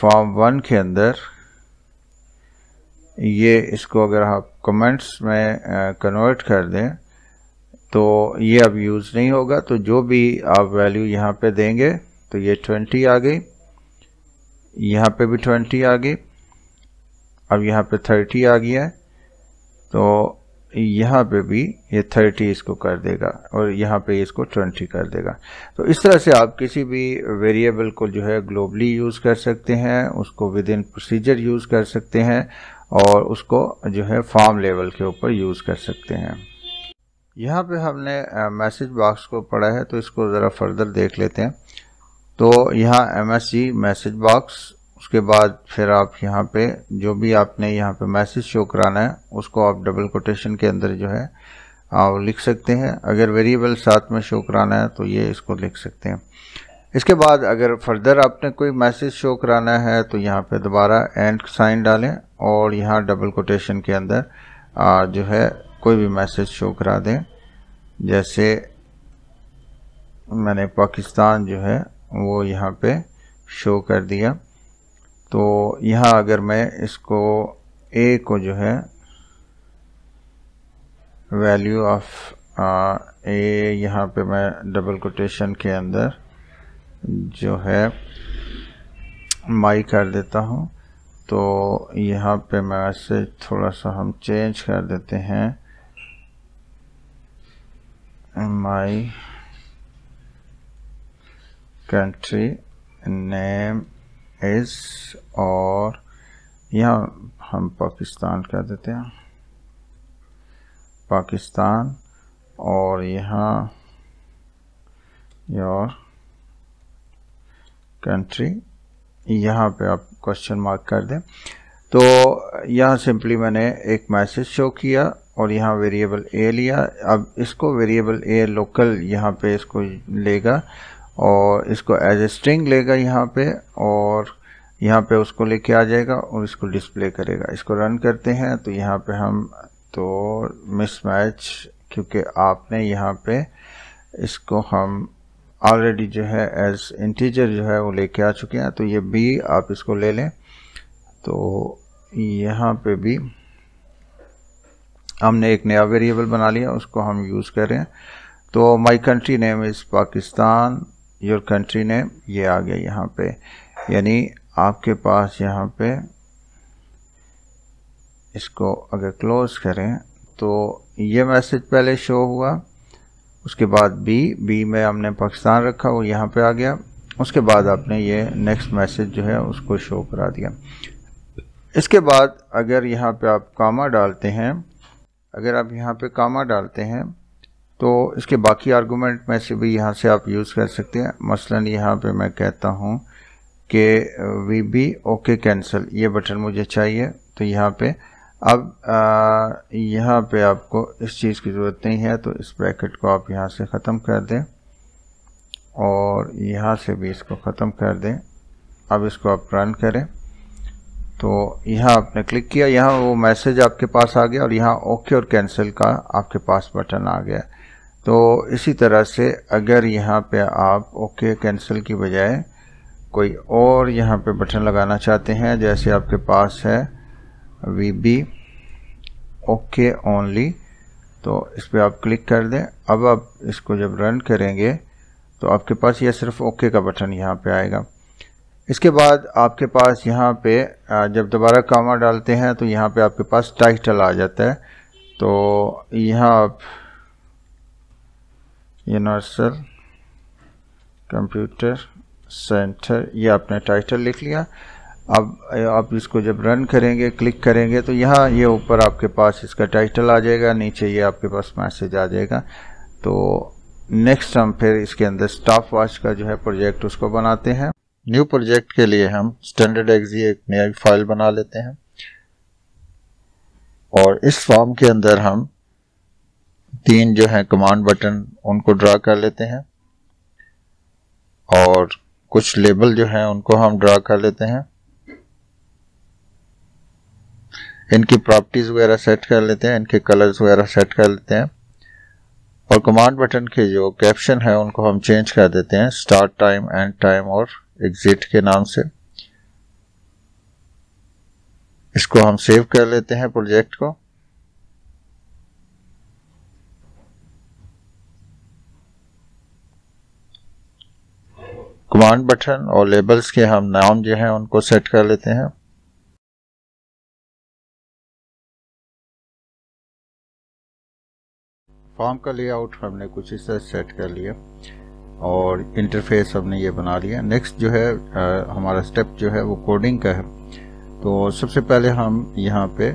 फॉर्म वन के अंदर ये इसको अगर आप कमेंट्स में कन्वर्ट कर दें तो ये अब यूज़ नहीं होगा तो जो भी आप वैल्यू यहाँ पे देंगे तो ये 20 आ गई यहाँ पे भी ट्वेंटी आ गई अब यहाँ पे थर्टी आ गया है तो यहाँ पे भी ये थर्टी इसको कर देगा और यहाँ पे इसको ट्वेंटी कर देगा तो इस तरह से आप किसी भी वेरिएबल को जो है ग्लोबली यूज़ कर सकते हैं उसको विद इन प्रोसीजर यूज़ कर सकते हैं और उसको जो है फॉर्म लेवल के ऊपर यूज़ कर सकते हैं यहाँ पे हमने मैसेज बॉक्स को पढ़ा है तो इसको ज़रा फर्दर देख लेते हैं तो यहाँ एम मैसेज बॉक्स उसके बाद फिर आप यहाँ पे जो भी आपने यहाँ पे मैसेज शो कराना है उसको आप डबल कोटेशन के अंदर जो है आप लिख सकते हैं अगर वेरिएबल साथ में शो कराना है तो ये इसको लिख सकते हैं इसके बाद अगर फर्दर आपने कोई मैसेज शो कराना है तो यहाँ पे दोबारा एंड साइन डालें और यहाँ डबल कोटेशन के अंदर आ, जो है कोई भी मैसेज शो करा दें जैसे मैंने पाकिस्तान जो है वो यहाँ पे शो कर दिया तो यहाँ अगर मैं इसको ए को जो है वैल्यू ऑफ ए यहाँ पे मैं डबल कोटेशन के अंदर जो है माई कर देता हूँ तो यहाँ पे मैं ऐसे थोड़ा सा हम चेंज कर देते हैं माई country name is और यहाँ हम पाकिस्तान कर देते हैं पाकिस्तान और यहाँ योर कंट्री यहाँ पे आप क्वेश्चन मार्क कर दें तो यहाँ सिंपली मैंने एक मैसेज शो किया और यहाँ वेरिएबल ए लिया अब इसको वेरिएबल ए लोकल यहाँ पे इसको लेगा और इसको एज ए स्ट्रिंग लेगा यहाँ पे और यहाँ पे उसको लेके आ जाएगा और इसको डिस्प्ले करेगा इसको रन करते हैं तो यहाँ पे हम तो मिसमैच क्योंकि आपने यहाँ पे इसको हम ऑलरेडी जो है एज इंटीजर जो है वो लेके आ चुके हैं तो ये बी आप इसको ले लें तो यहाँ पे भी हमने एक नया वेरिएबल बना लिया उसको हम यूज़ कर रहे हैं तो my country name is Pakistan your country name ये आ गया यहाँ पे यानी आपके पास यहाँ पे इसको अगर क्लोज करें तो ये मैसेज पहले शो हुआ उसके बाद बी बी में हमने पाकिस्तान रखा वो यहाँ पे आ गया उसके बाद आपने ये नेक्स्ट मैसेज जो है उसको शो करा दिया इसके बाद अगर यहाँ पे आप कामा डालते हैं अगर आप यहाँ पे कामा डालते हैं तो इसके बाकी आर्गूमेंट में से भी यहाँ से आप यूज़ कर सकते हैं मसलन यहाँ पे मैं कहता हूँ कि वी बी ओके कैंसिल ये बटन मुझे चाहिए तो यहाँ पे अब यहाँ पे आपको इस चीज़ की ज़रूरत नहीं है तो इस ब्रैकेट को आप यहाँ से ख़त्म कर दें और यहाँ से भी इसको ख़त्म कर दें अब इसको आप रन करें तो यहाँ आपने क्लिक किया यहाँ वो मैसेज आपके पास आ गया और यहाँ ओके और कैंसिल का आपके पास बटन आ गया तो इसी तरह से अगर यहाँ पे आप ओके कैंसिल की बजाय कोई और यहाँ पे बटन लगाना चाहते हैं जैसे आपके पास है वी बी ओके ओनली तो इस पर आप क्लिक कर दें अब आप इसको जब रन करेंगे तो आपके पास ये सिर्फ ओके का बटन यहाँ पे आएगा इसके बाद आपके पास यहाँ पे जब दोबारा कामा डालते हैं तो यहाँ पे आपके पास टाइटल आ जाता है तो यहाँ आप यूनिवर्सल कंप्यूटर सेंटर ये आपने टाइटल लिख लिया अब आप इसको जब रन करेंगे क्लिक करेंगे तो यहाँ ये ऊपर आपके पास इसका टाइटल आ जाएगा नीचे ये आपके पास मैसेज आ जाएगा तो नेक्स्ट हम फिर इसके अंदर स्टाफ वाच का जो है प्रोजेक्ट उसको बनाते हैं न्यू प्रोजेक्ट के लिए हम स्टैंडर्ड एक्जी एक नया फाइल बना लेते हैं और इस फॉर्म के अंदर हम तीन जो है कमांड बटन उनको ड्रा कर लेते हैं और कुछ लेबल जो है उनको हम ड्रा कर लेते हैं इनकी प्रॉपर्टीज़ वगैरह सेट कर लेते हैं इनके कलर्स वगैरह सेट कर लेते हैं और कमांड बटन के जो कैप्शन है उनको हम चेंज कर देते हैं स्टार्ट टाइम एंड टाइम और एग्जिट के नाम से इसको हम सेव कर लेते हैं प्रोजेक्ट को कमांड बटन और लेबल्स के हम नाम जो हैं उनको सेट कर लेते हैं फॉर्म का लेआउट हमने कुछ इस तरह सेट कर लिया और इंटरफेस हमने ये बना लिया नेक्स्ट जो है आ, हमारा स्टेप जो है वो कोडिंग का है तो सबसे पहले हम यहाँ पे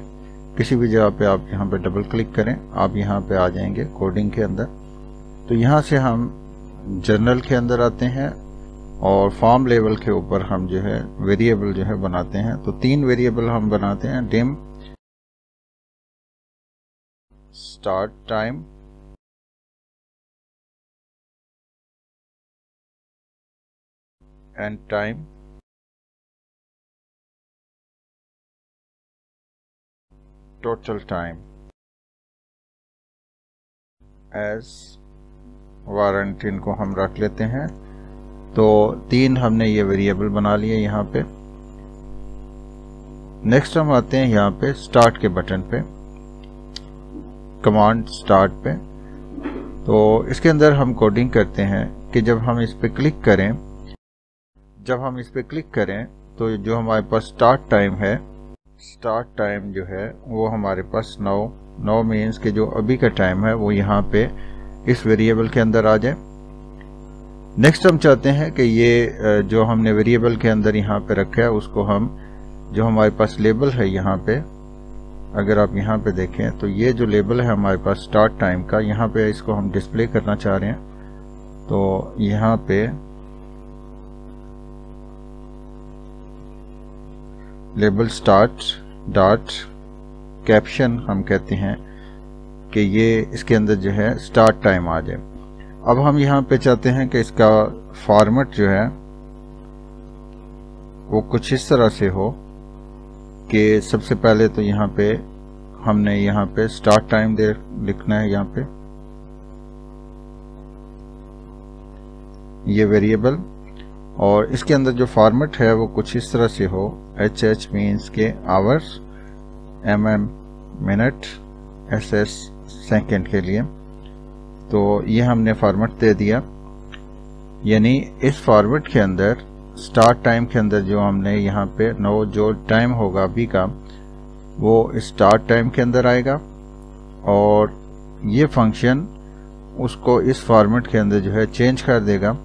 किसी भी जगह पे आप यहाँ पे डबल क्लिक करें आप यहाँ पे आ जाएंगे कोडिंग के अंदर तो यहाँ से हम जर्नल के अंदर आते हैं और फॉर्म लेवल के ऊपर हम जो है वेरिएबल जो है बनाते हैं तो तीन वेरिएबल हम बनाते हैं dim start time end time total time as warrant इनको हम रख लेते हैं तो तीन हमने ये वेरिएबल बना लिए यहाँ पे नेक्स्ट हम आते हैं यहाँ पे स्टार्ट के बटन पे कमांड स्टार्ट पे तो इसके अंदर हम कोडिंग करते हैं कि जब हम इस पर क्लिक करें जब हम इस पर क्लिक करें तो जो हमारे पास स्टार्ट टाइम है स्टार्ट टाइम जो है वो हमारे पास नौ नौ मीन्स के जो अभी का टाइम है वो यहाँ पे इस वेरिएबल के अंदर आ जाए नेक्स्ट हम चाहते हैं कि ये जो हमने वेरिएबल के अंदर यहाँ पे रखा है उसको हम जो हमारे पास लेबल है यहाँ पे अगर आप यहाँ पे देखें तो ये जो लेबल है हमारे पास स्टार्ट टाइम का यहाँ पे इसको हम डिस्प्ले करना चाह रहे हैं तो यहाँ पे लेबल स्टार्ट डॉट कैप्शन हम कहते हैं कि ये इसके अंदर जो है स्टार्ट टाइम आ जाए अब हम यहाँ पे चाहते हैं कि इसका फॉर्मेट जो है वो कुछ इस तरह से हो कि सबसे पहले तो यहाँ पे हमने यहाँ पे स्टार्ट टाइम दे लिखना है यहाँ पे ये वेरिएबल और इसके अंदर जो फॉर्मेट है वो कुछ इस तरह से हो एच एच मीन्स के hours M M minute S S second के लिए तो ये हमने फॉर्मेट दे दिया यानी इस फॉर्मेट के अंदर स्टार्ट टाइम के अंदर जो हमने यहाँ पे नो जो टाइम होगा बी का वो स्टार्ट टाइम के अंदर आएगा और ये फंक्शन उसको इस फॉर्मेट के अंदर जो है चेंज कर देगा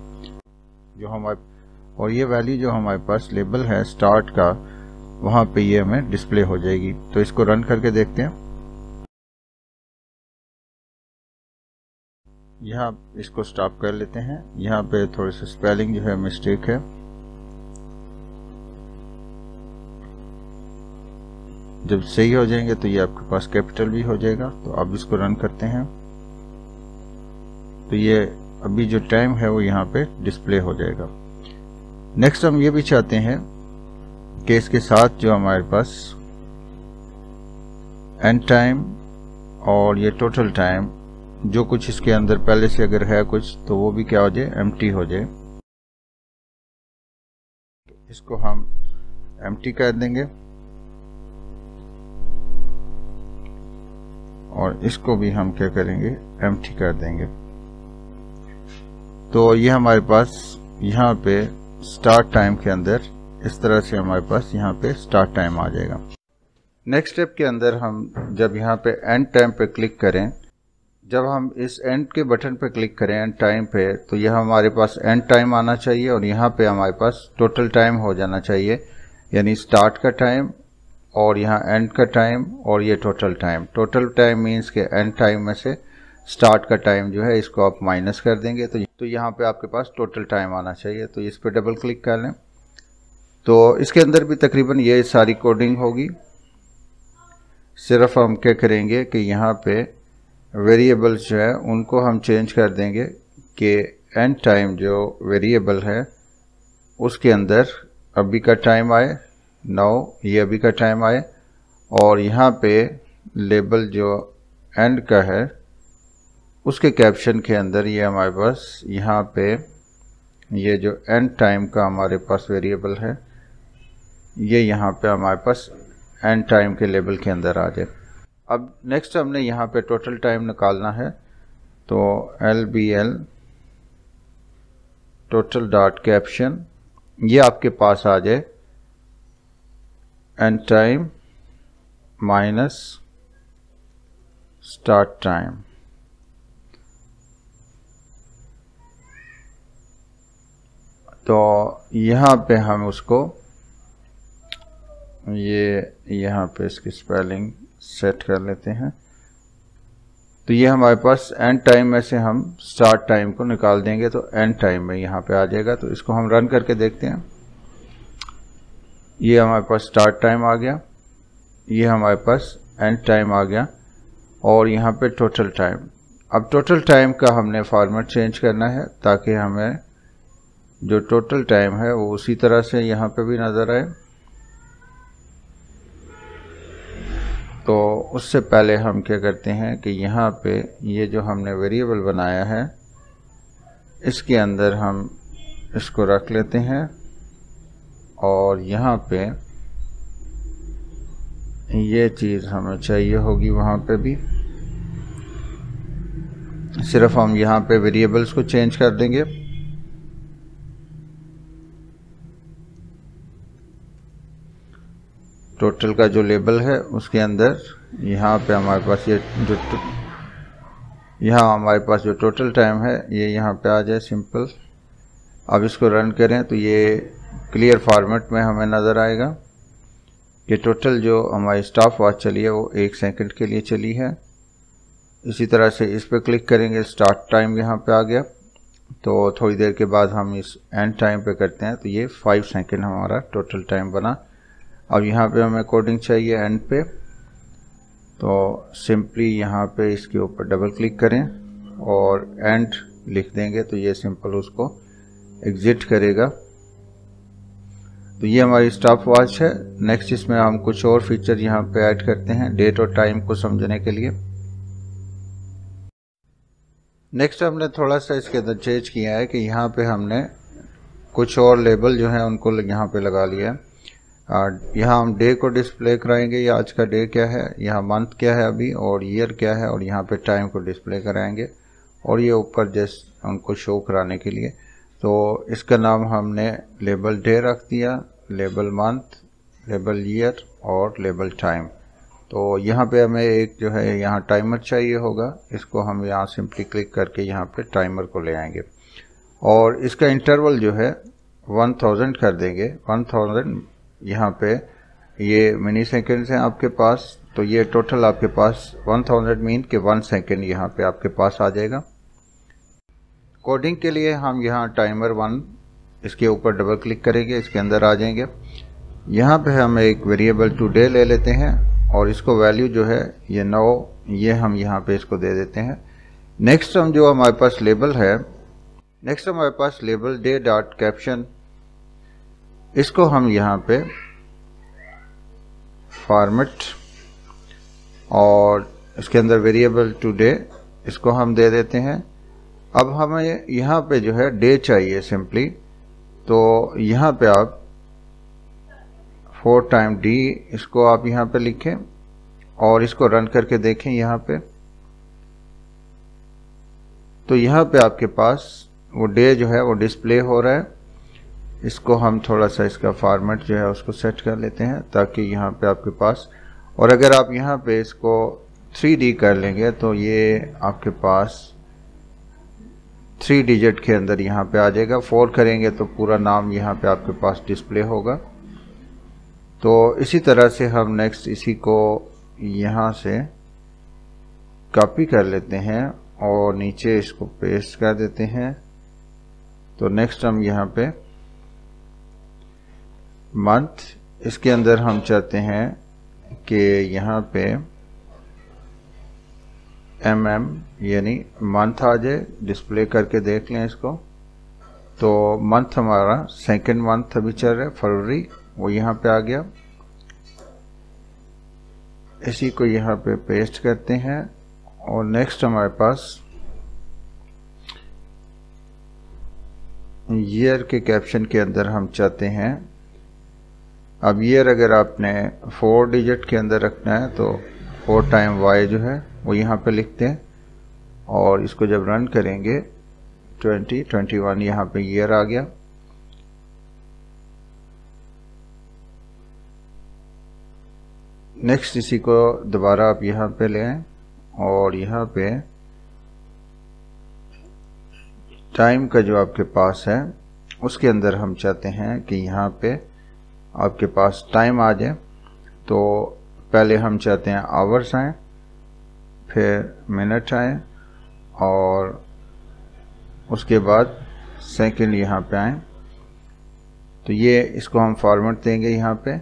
जो हमारे और ये वैल्यू जो हमारे पास लेबल है स्टार्ट का वहाँ पे ये हमें डिस्प्ले हो जाएगी तो इसको रन करके देखते हैं यहाँ इसको स्टॉप कर लेते हैं यहाँ पे थोड़ी सी स्पेलिंग जो है मिस्टेक है जब सही हो जाएंगे तो ये आपके पास कैपिटल भी हो जाएगा तो आप इसको रन करते हैं तो ये अभी जो टाइम है वो यहाँ पे डिस्प्ले हो जाएगा नेक्स्ट हम ये भी चाहते हैं कि इसके साथ जो हमारे पास एंड टाइम और ये टोटल टाइम जो कुछ इसके अंदर पहले से अगर है कुछ तो वो भी क्या हो जाए एम हो जाए इसको हम एम कर देंगे और इसको भी हम क्या करेंगे एम कर देंगे तो ये हमारे पास यहाँ पे स्टार्ट टाइम के अंदर इस तरह से हमारे पास यहाँ पे स्टार्ट टाइम आ जाएगा नेक्स्ट स्टेप के अंदर हम जब यहाँ पे एंड टाइम पे क्लिक करें जब हम इस एंड के बटन पर क्लिक करें एंड टाइम पे तो यह हमारे पास एंड टाइम आना चाहिए और यहाँ पे हमारे पास टोटल टाइम हो जाना चाहिए यानी स्टार्ट का टाइम और यहाँ एंड का टाइम और ये total time total time means के एंड टाइम में से स्टार्ट का टाइम जो है इसको आप माइनस कर देंगे तो तो यहाँ पे आपके पास टोटल टाइम आना चाहिए तो इस पर डबल क्लिक कर लें तो इसके अंदर भी तकरीबन ये सारी कोडिंग होगी सिर्फ हम क्या करेंगे कि यहाँ पे वेरिएबल्स जो है उनको हम चेंज कर देंगे कि एंड टाइम जो वेरिएबल है उसके अंदर अभी का टाइम आए नौ ये अभी का टाइम आए और यहाँ पे लेबल जो एंड का है उसके कैप्शन के अंदर ये हमारे पास यहाँ पे ये जो एंड टाइम का हमारे पास वेरिएबल है ये यहाँ पे हमारे पास एंड टाइम के लेबल के अंदर आ जाए अब नेक्स्ट हमने यहाँ पे टोटल टाइम निकालना है तो L B L total dot caption ये आपके पास आ जाए end time minus start time तो यहाँ पे हम उसको ये यहाँ पे इसकी स्पेलिंग सेट कर लेते हैं तो ये हमारे पास एंड टाइम में से हम स्टार्ट टाइम को निकाल देंगे तो एंड टाइम में यहाँ पे आ जाएगा तो इसको हम रन करके देखते हैं ये हमारे पास स्टार्ट टाइम आ गया ये हमारे पास एंड टाइम आ गया और यहाँ पे टोटल टाइम अब टोटल टाइम का हमने फॉर्मेट चेंज करना है ताकि हमें जो टोटल टाइम है वो उसी तरह से यहाँ पे भी नज़र आए तो उससे पहले हम क्या करते हैं कि यहाँ पे ये जो हमने वेरिएबल बनाया है इसके अंदर हम इसको रख लेते हैं और यहाँ पे ये चीज़ हमें चाहिए होगी वहाँ पे भी सिर्फ हम यहाँ पे वेरिएबल्स को चेंज कर देंगे टोटल का जो लेबल है उसके अंदर यहाँ पे हमारे पास ये जो यहाँ हमारे पास जो टोटल टाइम है ये यहाँ पे आ जाए सिंपल अब इसको रन करें तो ये क्लियर फॉर्मेट में हमें नज़र आएगा कि टोटल जो हमारी स्टाफ वॉच चली है वो एक सेकंड के लिए चली है इसी तरह से इस पर क्लिक करेंगे स्टार्ट टाइम यहाँ पे आ गया तो थोड़ी देर के बाद हम इस एंड टाइम पे करते हैं तो ये फाइव सेकंड हमारा टोटल टाइम बना अब यहाँ पे हमें कोडिंग चाहिए एंड पे तो सिंपली यहाँ पे इसके ऊपर डबल क्लिक करें और एंड लिख देंगे तो ये सिंपल उसको एग्ज़िट करेगा तो ये हमारी स्टॉप वॉच है नेक्स्ट इसमें हम कुछ और फीचर यहाँ पे ऐड करते हैं डेट और टाइम को समझने के लिए नेक्स्ट हमने थोड़ा सा इसके अंदर चेंज किया है कि यहाँ पे हमने कुछ और लेबल जो है उनको यहाँ पे लगा लिया है यहाँ हम डे को डिस्प्ले कराएंगे या आज का डे क्या है यहाँ मंथ क्या है अभी और ईयर क्या है और यहाँ पे टाइम को डिस्प्ले कराएंगे और ये ऊपर जैस उनको शो कराने के लिए तो इसका नाम हमने लेबल डे रख दिया लेबल मंथ लेबल ईयर और लेबल टाइम तो यहाँ पे हमें एक जो है यहाँ टाइमर चाहिए होगा इसको हम यहाँ सिंपली क्लिक करके यहाँ पे टाइमर को ले आएंगे और इसका इंटरवल जो है 1000 कर देंगे 1000 यहाँ पे ये मिनी सेकेंड्स हैं आपके पास तो ये टोटल आपके पास 1000 मीन के वन सेकेंड यहाँ पे आपके पास आ जाएगा कोडिंग के लिए हम यहाँ टाइमर वन इसके ऊपर डबल क्लिक करेंगे इसके अंदर आ जाएंगे यहाँ पे हम एक वेरिएबल टू डे ले लेते हैं और इसको वैल्यू जो है ये नौ ये हम यहाँ पे इसको दे देते हैं नेक्स्ट हम जो हमारे पास लेबल है नेक्स्ट हमारे पास लेबल डे डॉट कैप्शन इसको हम यहाँ पे फॉर्मेट और इसके अंदर वेरिएबल टुडे इसको हम दे देते हैं अब हमें यहाँ पे जो है डे चाहिए सिंपली तो यहाँ पे आप फोर टाइम डी इसको आप यहाँ पे लिखें और इसको रन करके देखें यहाँ पे तो यहाँ पे आपके पास वो डे जो है वो डिस्प्ले हो रहा है इसको हम थोड़ा सा इसका फॉर्मेट जो है उसको सेट कर लेते हैं ताकि यहाँ पे आपके पास और अगर आप यहाँ पे इसको 3D कर लेंगे तो ये आपके पास थ्री डिजिट के अंदर यहाँ पे आ जाएगा फोर करेंगे तो पूरा नाम यहाँ पे आपके पास डिस्प्ले होगा तो इसी तरह से हम नेक्स्ट इसी को यहाँ से कॉपी कर लेते हैं और नीचे इसको पेस्ट कर देते हैं तो नेक्स्ट हम यहाँ पे मंथ इसके अंदर हम चाहते हैं कि यहाँ पे एम एम यानी मंथ आ जाए डिस्प्ले करके देख लें इसको तो मंथ हमारा सेकेंड मंथ अभी चल रहा है फरवरी वो यहाँ पे आ गया इसी को यहाँ पे पेस्ट करते हैं और नेक्स्ट हमारे पास ईयर के कैप्शन के अंदर हम चाहते हैं अब ईयर अगर आपने फोर डिजिट के अंदर रखना है तो फोर टाइम वाई जो है वो यहाँ पे लिखते हैं और इसको जब रन करेंगे 20, 21 यहाँ पे ईयर आ गया नेक्स्ट इसी को दोबारा आप यहाँ पे ले और यहाँ पे टाइम का जो आपके पास है उसके अंदर हम चाहते हैं कि यहाँ पे आपके पास टाइम आ जाए तो पहले हम चाहते हैं आवर्स आए फिर मिनट आए और उसके बाद सेकंड यहाँ पे आए तो ये इसको हम फॉर्मेट देंगे यहाँ पे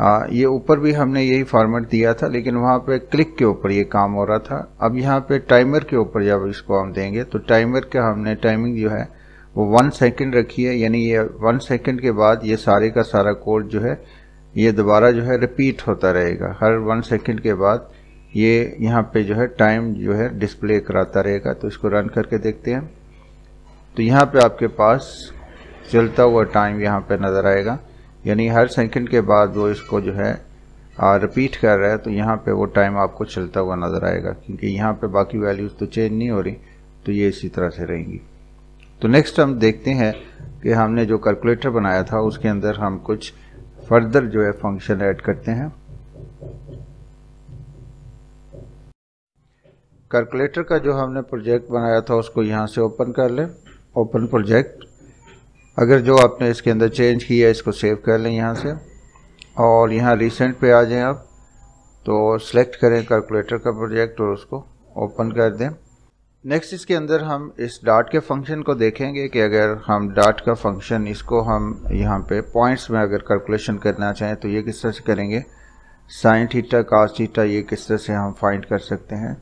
आ, ये ऊपर भी हमने यही फॉर्मेट दिया था लेकिन वहाँ पे क्लिक के ऊपर ये काम हो रहा था अब यहाँ पे टाइमर के ऊपर जब इसको हम देंगे तो टाइमर के हमने टाइमिंग जो है वो वन सेकेंड रखिए यानी ये वन सेकेंड के बाद ये सारे का सारा कोड जो है ये दोबारा जो है रिपीट होता रहेगा हर वन सेकेंड के बाद ये यहाँ पे जो है टाइम जो है डिस्प्ले कराता रहेगा तो इसको रन करके देखते हैं तो यहाँ पे आपके पास चलता हुआ टाइम यहाँ पे नज़र आएगा यानी हर सेकंड के बाद वो इसको जो है आ, रिपीट कर रहा है तो यहाँ पे वो टाइम आपको चलता हुआ नज़र आएगा क्योंकि यहाँ पे बाकी वैल्यूज़ तो चेंज नहीं हो रही तो ये इसी तरह से रहेंगी तो नेक्स्ट हम देखते हैं कि हमने जो कैलकुलेटर बनाया था उसके अंदर हम कुछ फर्दर जो है फंक्शन ऐड करते हैं कैलकुलेटर का जो हमने प्रोजेक्ट बनाया था उसको यहाँ से ओपन कर लें ओपन प्रोजेक्ट अगर जो आपने इसके अंदर चेंज किया इसको सेव कर लें यहाँ से और यहाँ रिसेंट पे आ जाएं आप तो सेलेक्ट करें कैलकुलेटर का प्रोजेक्ट और उसको ओपन कर दें नेक्स्ट इसके अंदर हम इस डॉट के फंक्शन को देखेंगे कि अगर हम डॉट का फंक्शन इसको हम यहाँ पे पॉइंट्स में अगर कैलकुलेशन करना चाहें तो ये किस तरह से करेंगे साइन थीटा कास थीटा ये किस तरह से हम फाइंड कर सकते हैं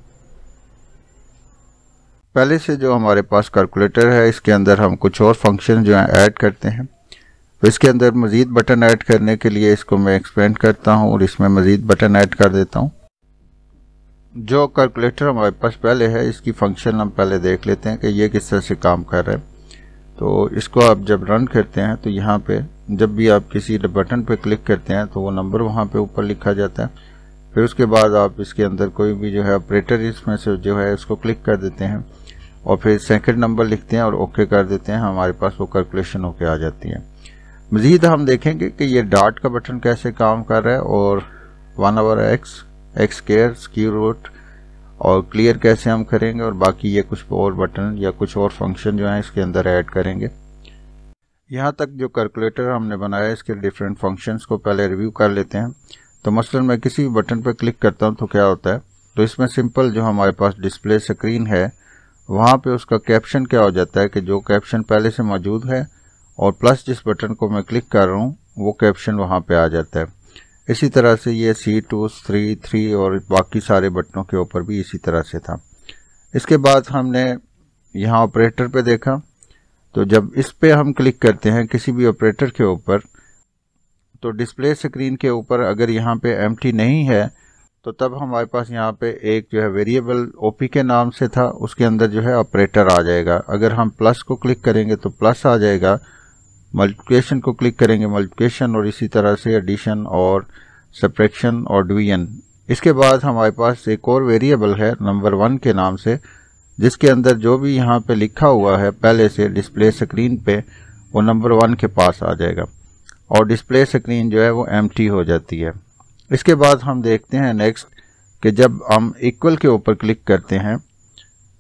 पहले से जो हमारे पास कैलकुलेटर है इसके अंदर हम कुछ और फंक्शन जो हैं ऐड करते हैं तो इसके अंदर मज़ीद बटन ऐड करने के लिए इसको मैं एक्सपेंड करता हूँ और इसमें मज़ीद बटन ऐड कर देता हूँ जो कैलकुलेटर हमारे पास पहले है इसकी फंक्शन हम पहले देख लेते हैं कि ये किस तरह से काम कर रहा है तो इसको आप जब रन करते हैं तो यहाँ पे जब भी आप किसी बटन पे क्लिक करते हैं तो वो नंबर वहाँ पे ऊपर लिखा जाता है फिर उसके बाद आप इसके अंदर कोई भी जो है ऑपरेटर इसमें से जो है उसको क्लिक कर देते हैं और फिर सेकेंड नंबर लिखते हैं और ओके कर देते हैं हमारे पास वो कैलकुलेशन होके आ जाती है मज़ीद हम देखेंगे कि ये डाट का बटन कैसे काम कर रहा है और one hour X X square स्की रूट और क्लियर कैसे हम करेंगे और बाकी ये कुछ और बटन या कुछ और फंक्शन जो है इसके अंदर ऐड करेंगे यहाँ तक जो कैलकुलेटर हमने बनाया है इसके डिफरेंट फंक्शंस को पहले रिव्यू कर लेते हैं तो मसलन मैं किसी भी बटन पर क्लिक करता हूँ तो क्या होता है तो इसमें सिंपल जो हमारे पास डिस्प्ले स्क्रीन है वहाँ पे उसका कैप्शन क्या हो जाता है कि जो कैप्शन पहले से मौजूद है और प्लस जिस बटन को मैं क्लिक कर रहा हूँ वो कैप्शन वहाँ पे आ जाता है इसी तरह से ये सी टू थ्री थ्री और बाकी सारे बटनों के ऊपर भी इसी तरह से था इसके बाद हमने यहाँ ऑपरेटर पे देखा तो जब इस पे हम क्लिक करते हैं किसी भी ऑपरेटर के ऊपर तो डिस्प्ले स्क्रीन के ऊपर अगर यहाँ पे एम नहीं है तो तब हमारे पास यहाँ पे एक जो है वेरिएबल ओ के नाम से था उसके अंदर जो है ऑपरेटर आ जाएगा अगर हम प्लस को क्लिक करेंगे तो प्लस आ जाएगा मल्टीप्लिकेशन को क्लिक करेंगे मल्टीप्लिकेशन और इसी तरह से एडिशन और सप्रेक्शन और डिवीजन इसके बाद हमारे पास एक और वेरिएबल है नंबर वन के नाम से जिसके अंदर जो भी यहाँ पे लिखा हुआ है पहले से डिस्प्ले स्क्रीन पे वो नंबर वन के पास आ जाएगा और डिस्प्ले स्क्रीन जो है वो एम हो जाती है इसके बाद हम देखते हैं नेक्स्ट कि जब हम इक्वल के ऊपर क्लिक करते हैं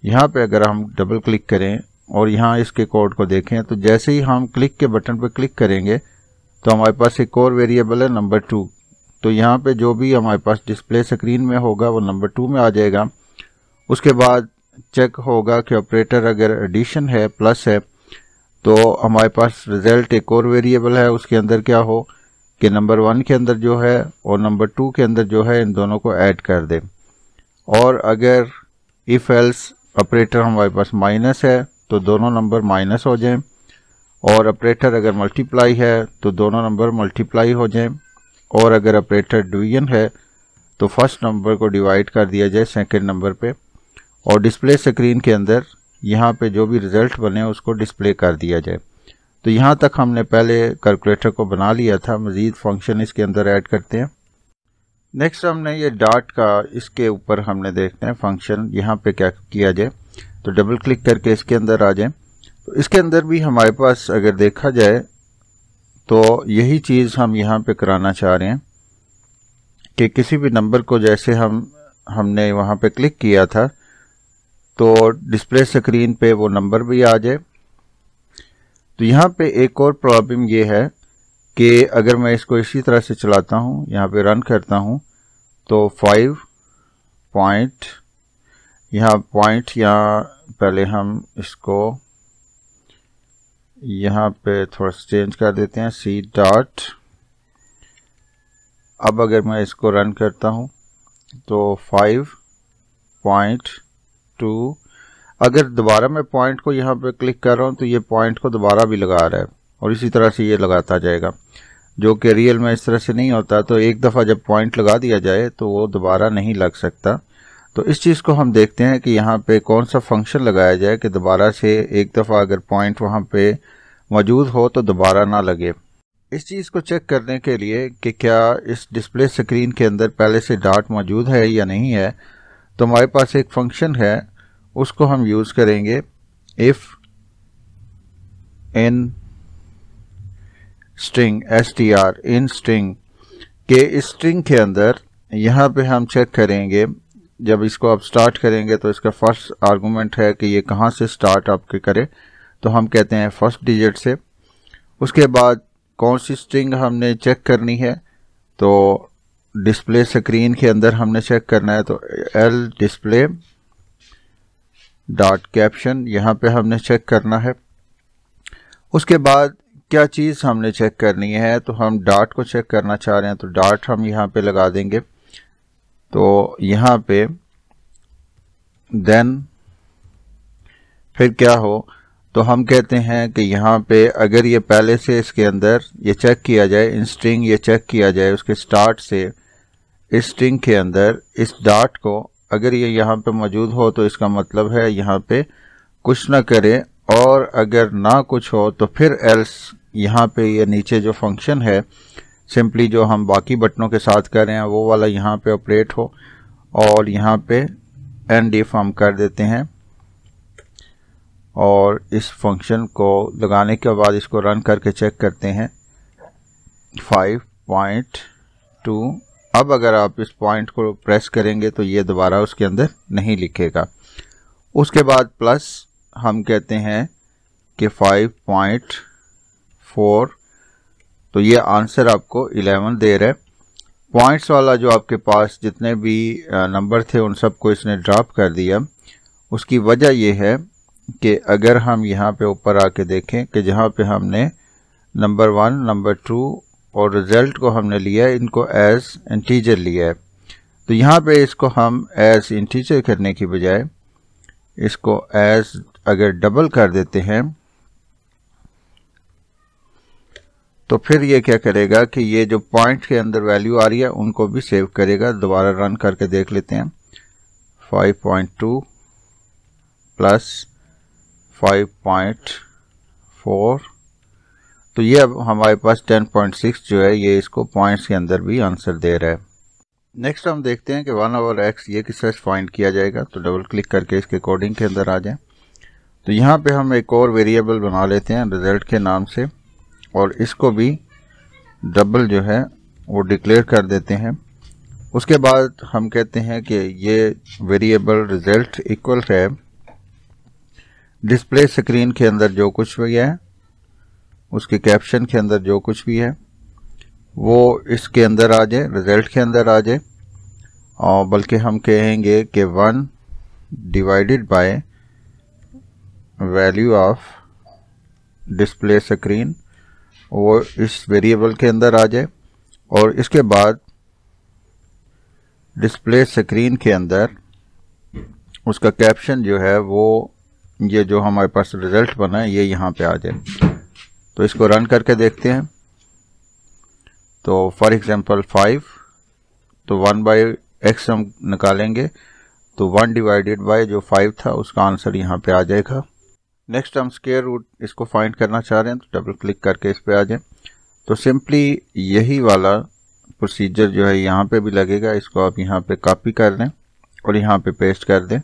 यहाँ पे अगर हम डबल क्लिक करें और यहाँ इसके कोड को देखें तो जैसे ही हम क्लिक के बटन पर क्लिक करेंगे तो हमारे पास एक और वेरिएबल है नंबर टू तो यहाँ पे जो भी हमारे पास डिस्प्ले स्क्रीन में होगा वो नंबर टू में आ जाएगा उसके बाद चेक होगा कि ऑपरेटर अगर एडिशन है प्लस है तो हमारे पास रिजल्ट एक और वेरिएबल है उसके अंदर क्या हो कि नंबर वन के अंदर जो है और नंबर टू के अंदर जो है इन दोनों को ऐड कर दें और अगर इफ़ एल्स ऑपरेटर हमारे पास माइनस है तो दोनों नंबर माइनस हो जाएं और ऑपरेटर अगर मल्टीप्लाई है तो दोनों नंबर मल्टीप्लाई हो जाएं और अगर ऑपरेटर डिवीजन है तो फर्स्ट नंबर को डिवाइड कर दिया जाए सेकेंड नंबर पे और डिस्प्ले स्क्रीन के अंदर यहाँ पे जो भी रिज़ल्ट बने उसको डिस्प्ले कर दिया जाए तो यहाँ तक हमने पहले कैलकुलेटर को बना लिया था मज़ीद फंक्शन इसके अंदर ऐड करते हैं नेक्स्ट हमने ये डाट का इसके ऊपर हमने देखते हैं फंक्शन यहाँ पे क्या किया जाए तो डबल क्लिक करके इसके अंदर आ जाएं तो इसके अंदर भी हमारे पास अगर देखा जाए तो यही चीज़ हम यहाँ पे कराना चाह रहे हैं कि किसी भी नंबर को जैसे हम हमने वहाँ पे क्लिक किया था तो डिस्प्ले स्क्रीन पे वो नंबर भी आ जाए तो यहाँ पे एक और प्रॉब्लम ये है कि अगर मैं इसको इसी तरह से चलाता हूँ यहाँ पे रन करता हूँ तो फाइव पॉइंट यहाँ पॉइंट यहाँ पहले हम इसको यहाँ पे थोड़ा सा चेंज कर देते हैं सी डॉट अब अगर मैं इसको रन करता हूँ तो फाइव पॉइंट टू अगर दोबारा मैं पॉइंट को यहाँ पे क्लिक कर रहा हूँ तो ये पॉइंट को दोबारा भी लगा रहा है और इसी तरह से ये लगाता जाएगा जो कि रियल में इस तरह से नहीं होता तो एक दफ़ा जब पॉइंट लगा दिया जाए तो वो दोबारा नहीं लग सकता तो इस चीज़ को हम देखते हैं कि यहाँ पे कौन सा फंक्शन लगाया जाए कि दोबारा से एक दफ़ा अगर पॉइंट वहाँ पे मौजूद हो तो दोबारा ना लगे इस चीज़ को चेक करने के लिए कि क्या इस डिस्प्ले स्क्रीन के अंदर पहले से डाट मौजूद है या नहीं है तो हमारे पास एक फंक्शन है उसको हम यूज़ करेंगे if in string S T R in string के स्ट्रिंग के अंदर यहाँ पे हम चेक करेंगे जब इसको आप स्टार्ट करेंगे तो इसका फर्स्ट आर्गूमेंट है कि ये कहाँ से स्टार्ट आपके करें तो हम कहते हैं फर्स्ट डिजिट से उसके बाद कौन सी स्ट्रिंग हमने चेक करनी है तो डिस्प्ले स्क्रीन के अंदर हमने चेक करना है तो एल डिस्प्ले डॉट कैप्शन यहाँ पे हमने चेक करना है उसके बाद क्या चीज़ हमने चेक करनी है तो हम डाट को चेक करना चाह रहे हैं तो डाट हम यहाँ पे लगा देंगे तो यहाँ पे देन फिर क्या हो तो हम कहते हैं कि यहाँ पे अगर ये पहले से इसके अंदर ये चेक किया जाए इन स्ट्रिंग ये चेक किया जाए उसके स्टार्ट से इस स्ट्रिंग के अंदर इस डॉट को अगर ये यहाँ पे मौजूद हो तो इसका मतलब है यहाँ पे कुछ ना करे और अगर ना कुछ हो तो फिर एल्स यहाँ पे ये नीचे जो फंक्शन है सिंपली जो हम बाकी बटनों के साथ कर रहे हैं वो वाला यहाँ पे ऑपरेट हो और यहाँ पे एंड इफ हम कर देते हैं और इस फंक्शन को लगाने के बाद इसको रन करके चेक करते हैं 5.2 अब अगर आप इस पॉइंट को प्रेस करेंगे तो ये दोबारा उसके अंदर नहीं लिखेगा उसके बाद प्लस हम कहते हैं कि 5.4 तो ये आंसर आपको इलेवन दे रहा है पॉइंट्स वाला जो आपके पास जितने भी नंबर थे उन सबको इसने ड्रॉप कर दिया उसकी वजह यह है कि अगर हम यहाँ पे ऊपर आके देखें कि जहाँ पे हमने नंबर वन नंबर टू और रिज़ल्ट को हमने लिया इनको एज इंटीजर लिया है तो यहाँ पे इसको हम एज इंटीजर करने की बजाय इसको एज अगर डबल कर देते हैं तो फिर ये क्या करेगा कि ये जो पॉइंट के अंदर वैल्यू आ रही है उनको भी सेव करेगा दोबारा रन करके देख लेते हैं 5.2 प्लस 5.4 तो ये अब हमारे पास 10.6 जो है ये इसको पॉइंट्स के अंदर भी आंसर दे रहा है नेक्स्ट हम देखते हैं कि वन ओवर एक्स ये किस तरह फाइंड किया जाएगा तो डबल क्लिक करके इसके अकॉर्डिंग के अंदर आ जाए तो यहाँ पे हम एक और वेरिएबल बना लेते हैं रिजल्ट के नाम से और इसको भी डबल जो है वो डिक्लेयर कर देते हैं उसके बाद हम कहते हैं कि ये वेरिएबल रिजल्ट इक्वल है डिस्प्ले स्क्रीन के अंदर जो कुछ भी है उसके कैप्शन के अंदर जो कुछ भी है वो इसके अंदर आ जाए रिज़ल्ट के अंदर आ जाए और बल्कि हम कहेंगे कि one divided by value of display screen वो इस वेरिएबल के अंदर आ जाए और इसके बाद डिस्प्ले स्क्रीन के अंदर उसका कैप्शन जो है वो ये जो हमारे पास रिज़ल्ट बना है ये यहाँ पे आ जाए तो इसको रन करके देखते हैं तो फॉर एग्ज़ाम्पल फाइव तो वन बाई एक्स हम निकालेंगे तो वन डिवाइडेड बाय जो फाइव था उसका आंसर यहाँ पे आ जाएगा नेक्स्ट हम स्केयर रूट इसको फाइंड करना चाह रहे हैं तो डबल क्लिक करके इस पर आ जाए तो सिंपली यही वाला प्रोसीजर जो है यहाँ पे भी लगेगा इसको आप यहाँ पे कॉपी कर लें और यहाँ पे पेस्ट कर दें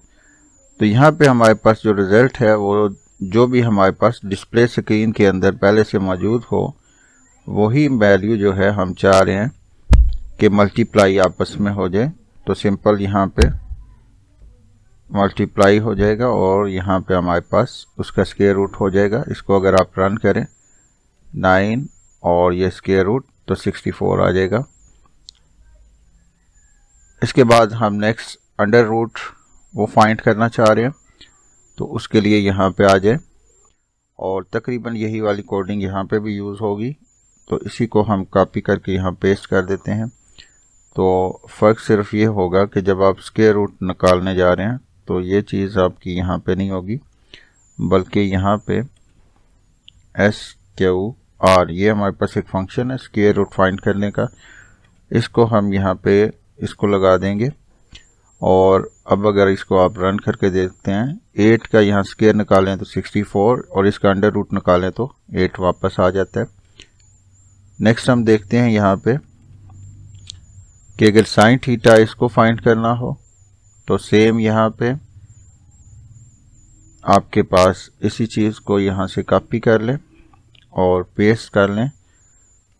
तो यहाँ पे हमारे पास जो रिज़ल्ट है वो जो भी हमारे पास डिस्प्ले स्क्रीन के अंदर पहले से मौजूद हो वही वैल्यू जो है हम चाह रहे हैं कि मल्टीप्लाई आपस में हो जाए तो सिंपल यहाँ पर मल्टीप्लाई हो जाएगा और यहाँ पे हमारे पास उसका स्केयर रूट हो जाएगा इसको अगर आप रन करें नाइन और ये स्केयर रूट तो सिक्सटी फोर आ जाएगा इसके बाद हम नेक्स्ट अंडर रूट वो फाइंड करना चाह रहे हैं तो उसके लिए यहाँ पे आ जाए और तकरीबन यही वाली कोडिंग यहाँ पे भी यूज़ होगी तो इसी को हम कॉपी करके यहाँ पेस्ट कर देते हैं तो फ़र्क सिर्फ ये होगा कि जब आप स्केयर रूट निकालने जा रहे हैं तो ये चीज़ आपकी यहाँ पे नहीं होगी बल्कि यहाँ पे एस क्यू आर ये हमारे पास एक फंक्शन है स्केयर रूट फाइंड करने का इसको हम यहाँ पे इसको लगा देंगे और अब अगर इसको आप रन करके देखते हैं एट का यहाँ स्केयर निकालें तो सिक्सटी फोर और इसका अंडर रूट निकालें तो एट वापस आ जाता है नेक्स्ट हम देखते हैं यहाँ पे कि अगर साइन थीटा इसको फाइंड करना हो तो सेम यहाँ पे आपके पास इसी चीज़ को यहाँ से कॉपी कर लें और पेस्ट कर लें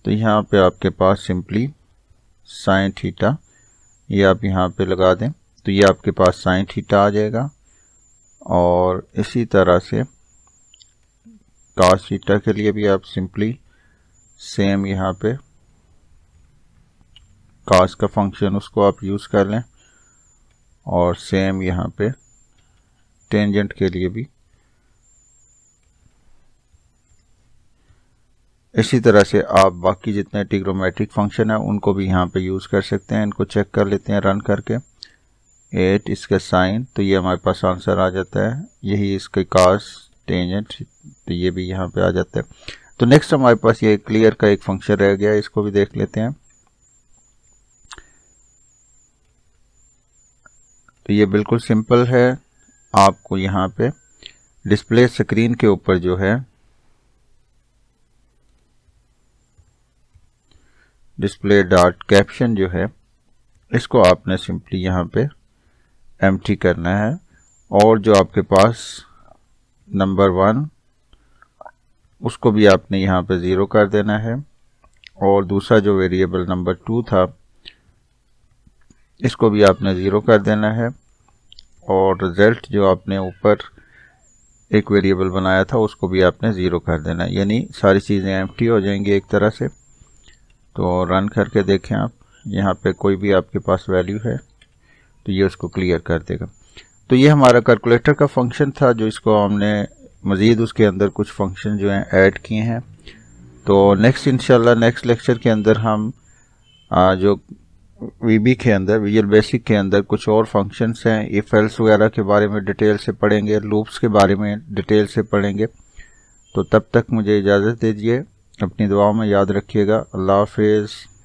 तो यहाँ पे आपके पास सिंपली साइन थीटा ये आप यहाँ पे लगा दें तो ये आपके पास साइन थीटा आ जाएगा और इसी तरह से कास थीटा के लिए भी आप सिंपली सेम यहाँ पे कास का फंक्शन उसको आप यूज़ कर लें और सेम यहाँ पे टेंजेंट के लिए भी इसी तरह से आप बाकी जितने टिग्रोमेट्रिक फंक्शन हैं उनको भी यहाँ पे यूज़ कर सकते हैं इनको चेक कर लेते हैं रन करके एट इसका साइन तो ये हमारे पास आंसर आ जाता है यही इसके कास टेंजेंट तो ये भी यहाँ पे आ जाता है तो नेक्स्ट हमारे पास ये क्लियर का एक फंक्शन रह गया इसको भी देख लेते हैं तो ये बिल्कुल सिंपल है आपको यहाँ पे डिस्प्ले स्क्रीन के ऊपर जो है डिस्प्ले डॉट कैप्शन जो है इसको आपने सिंपली यहाँ पे एम करना है और जो आपके पास नंबर वन उसको भी आपने यहाँ पे ज़ीरो कर देना है और दूसरा जो वेरिएबल नंबर टू था इसको भी आपने ज़ीरो कर देना है और रिज़ल्ट जो आपने ऊपर एक वेरिएबल बनाया था उसको भी आपने ज़ीरो कर देना है यानी सारी चीज़ें एम हो जाएंगी एक तरह से तो रन करके देखें आप यहाँ पे कोई भी आपके पास वैल्यू है तो ये उसको क्लियर कर देगा तो ये हमारा कैलकुलेटर का फंक्शन था जो इसको हमने मज़ीद उसके अंदर कुछ फंक्शन जो हैं ऐड किए हैं तो नेक्स्ट इनशाला नेक्स्ट लेक्चर के अंदर हम आ, जो वीबी के अंदर विजुअल बेसिक के अंदर कुछ और फंक्शंस हैं इफ एल्स वगैरह के बारे में डिटेल से पढ़ेंगे लूप्स के बारे में डिटेल से पढ़ेंगे तो तब तक मुझे इजाज़त दीजिए अपनी दुआओं में याद रखिएगा अल्लाह हाफिज़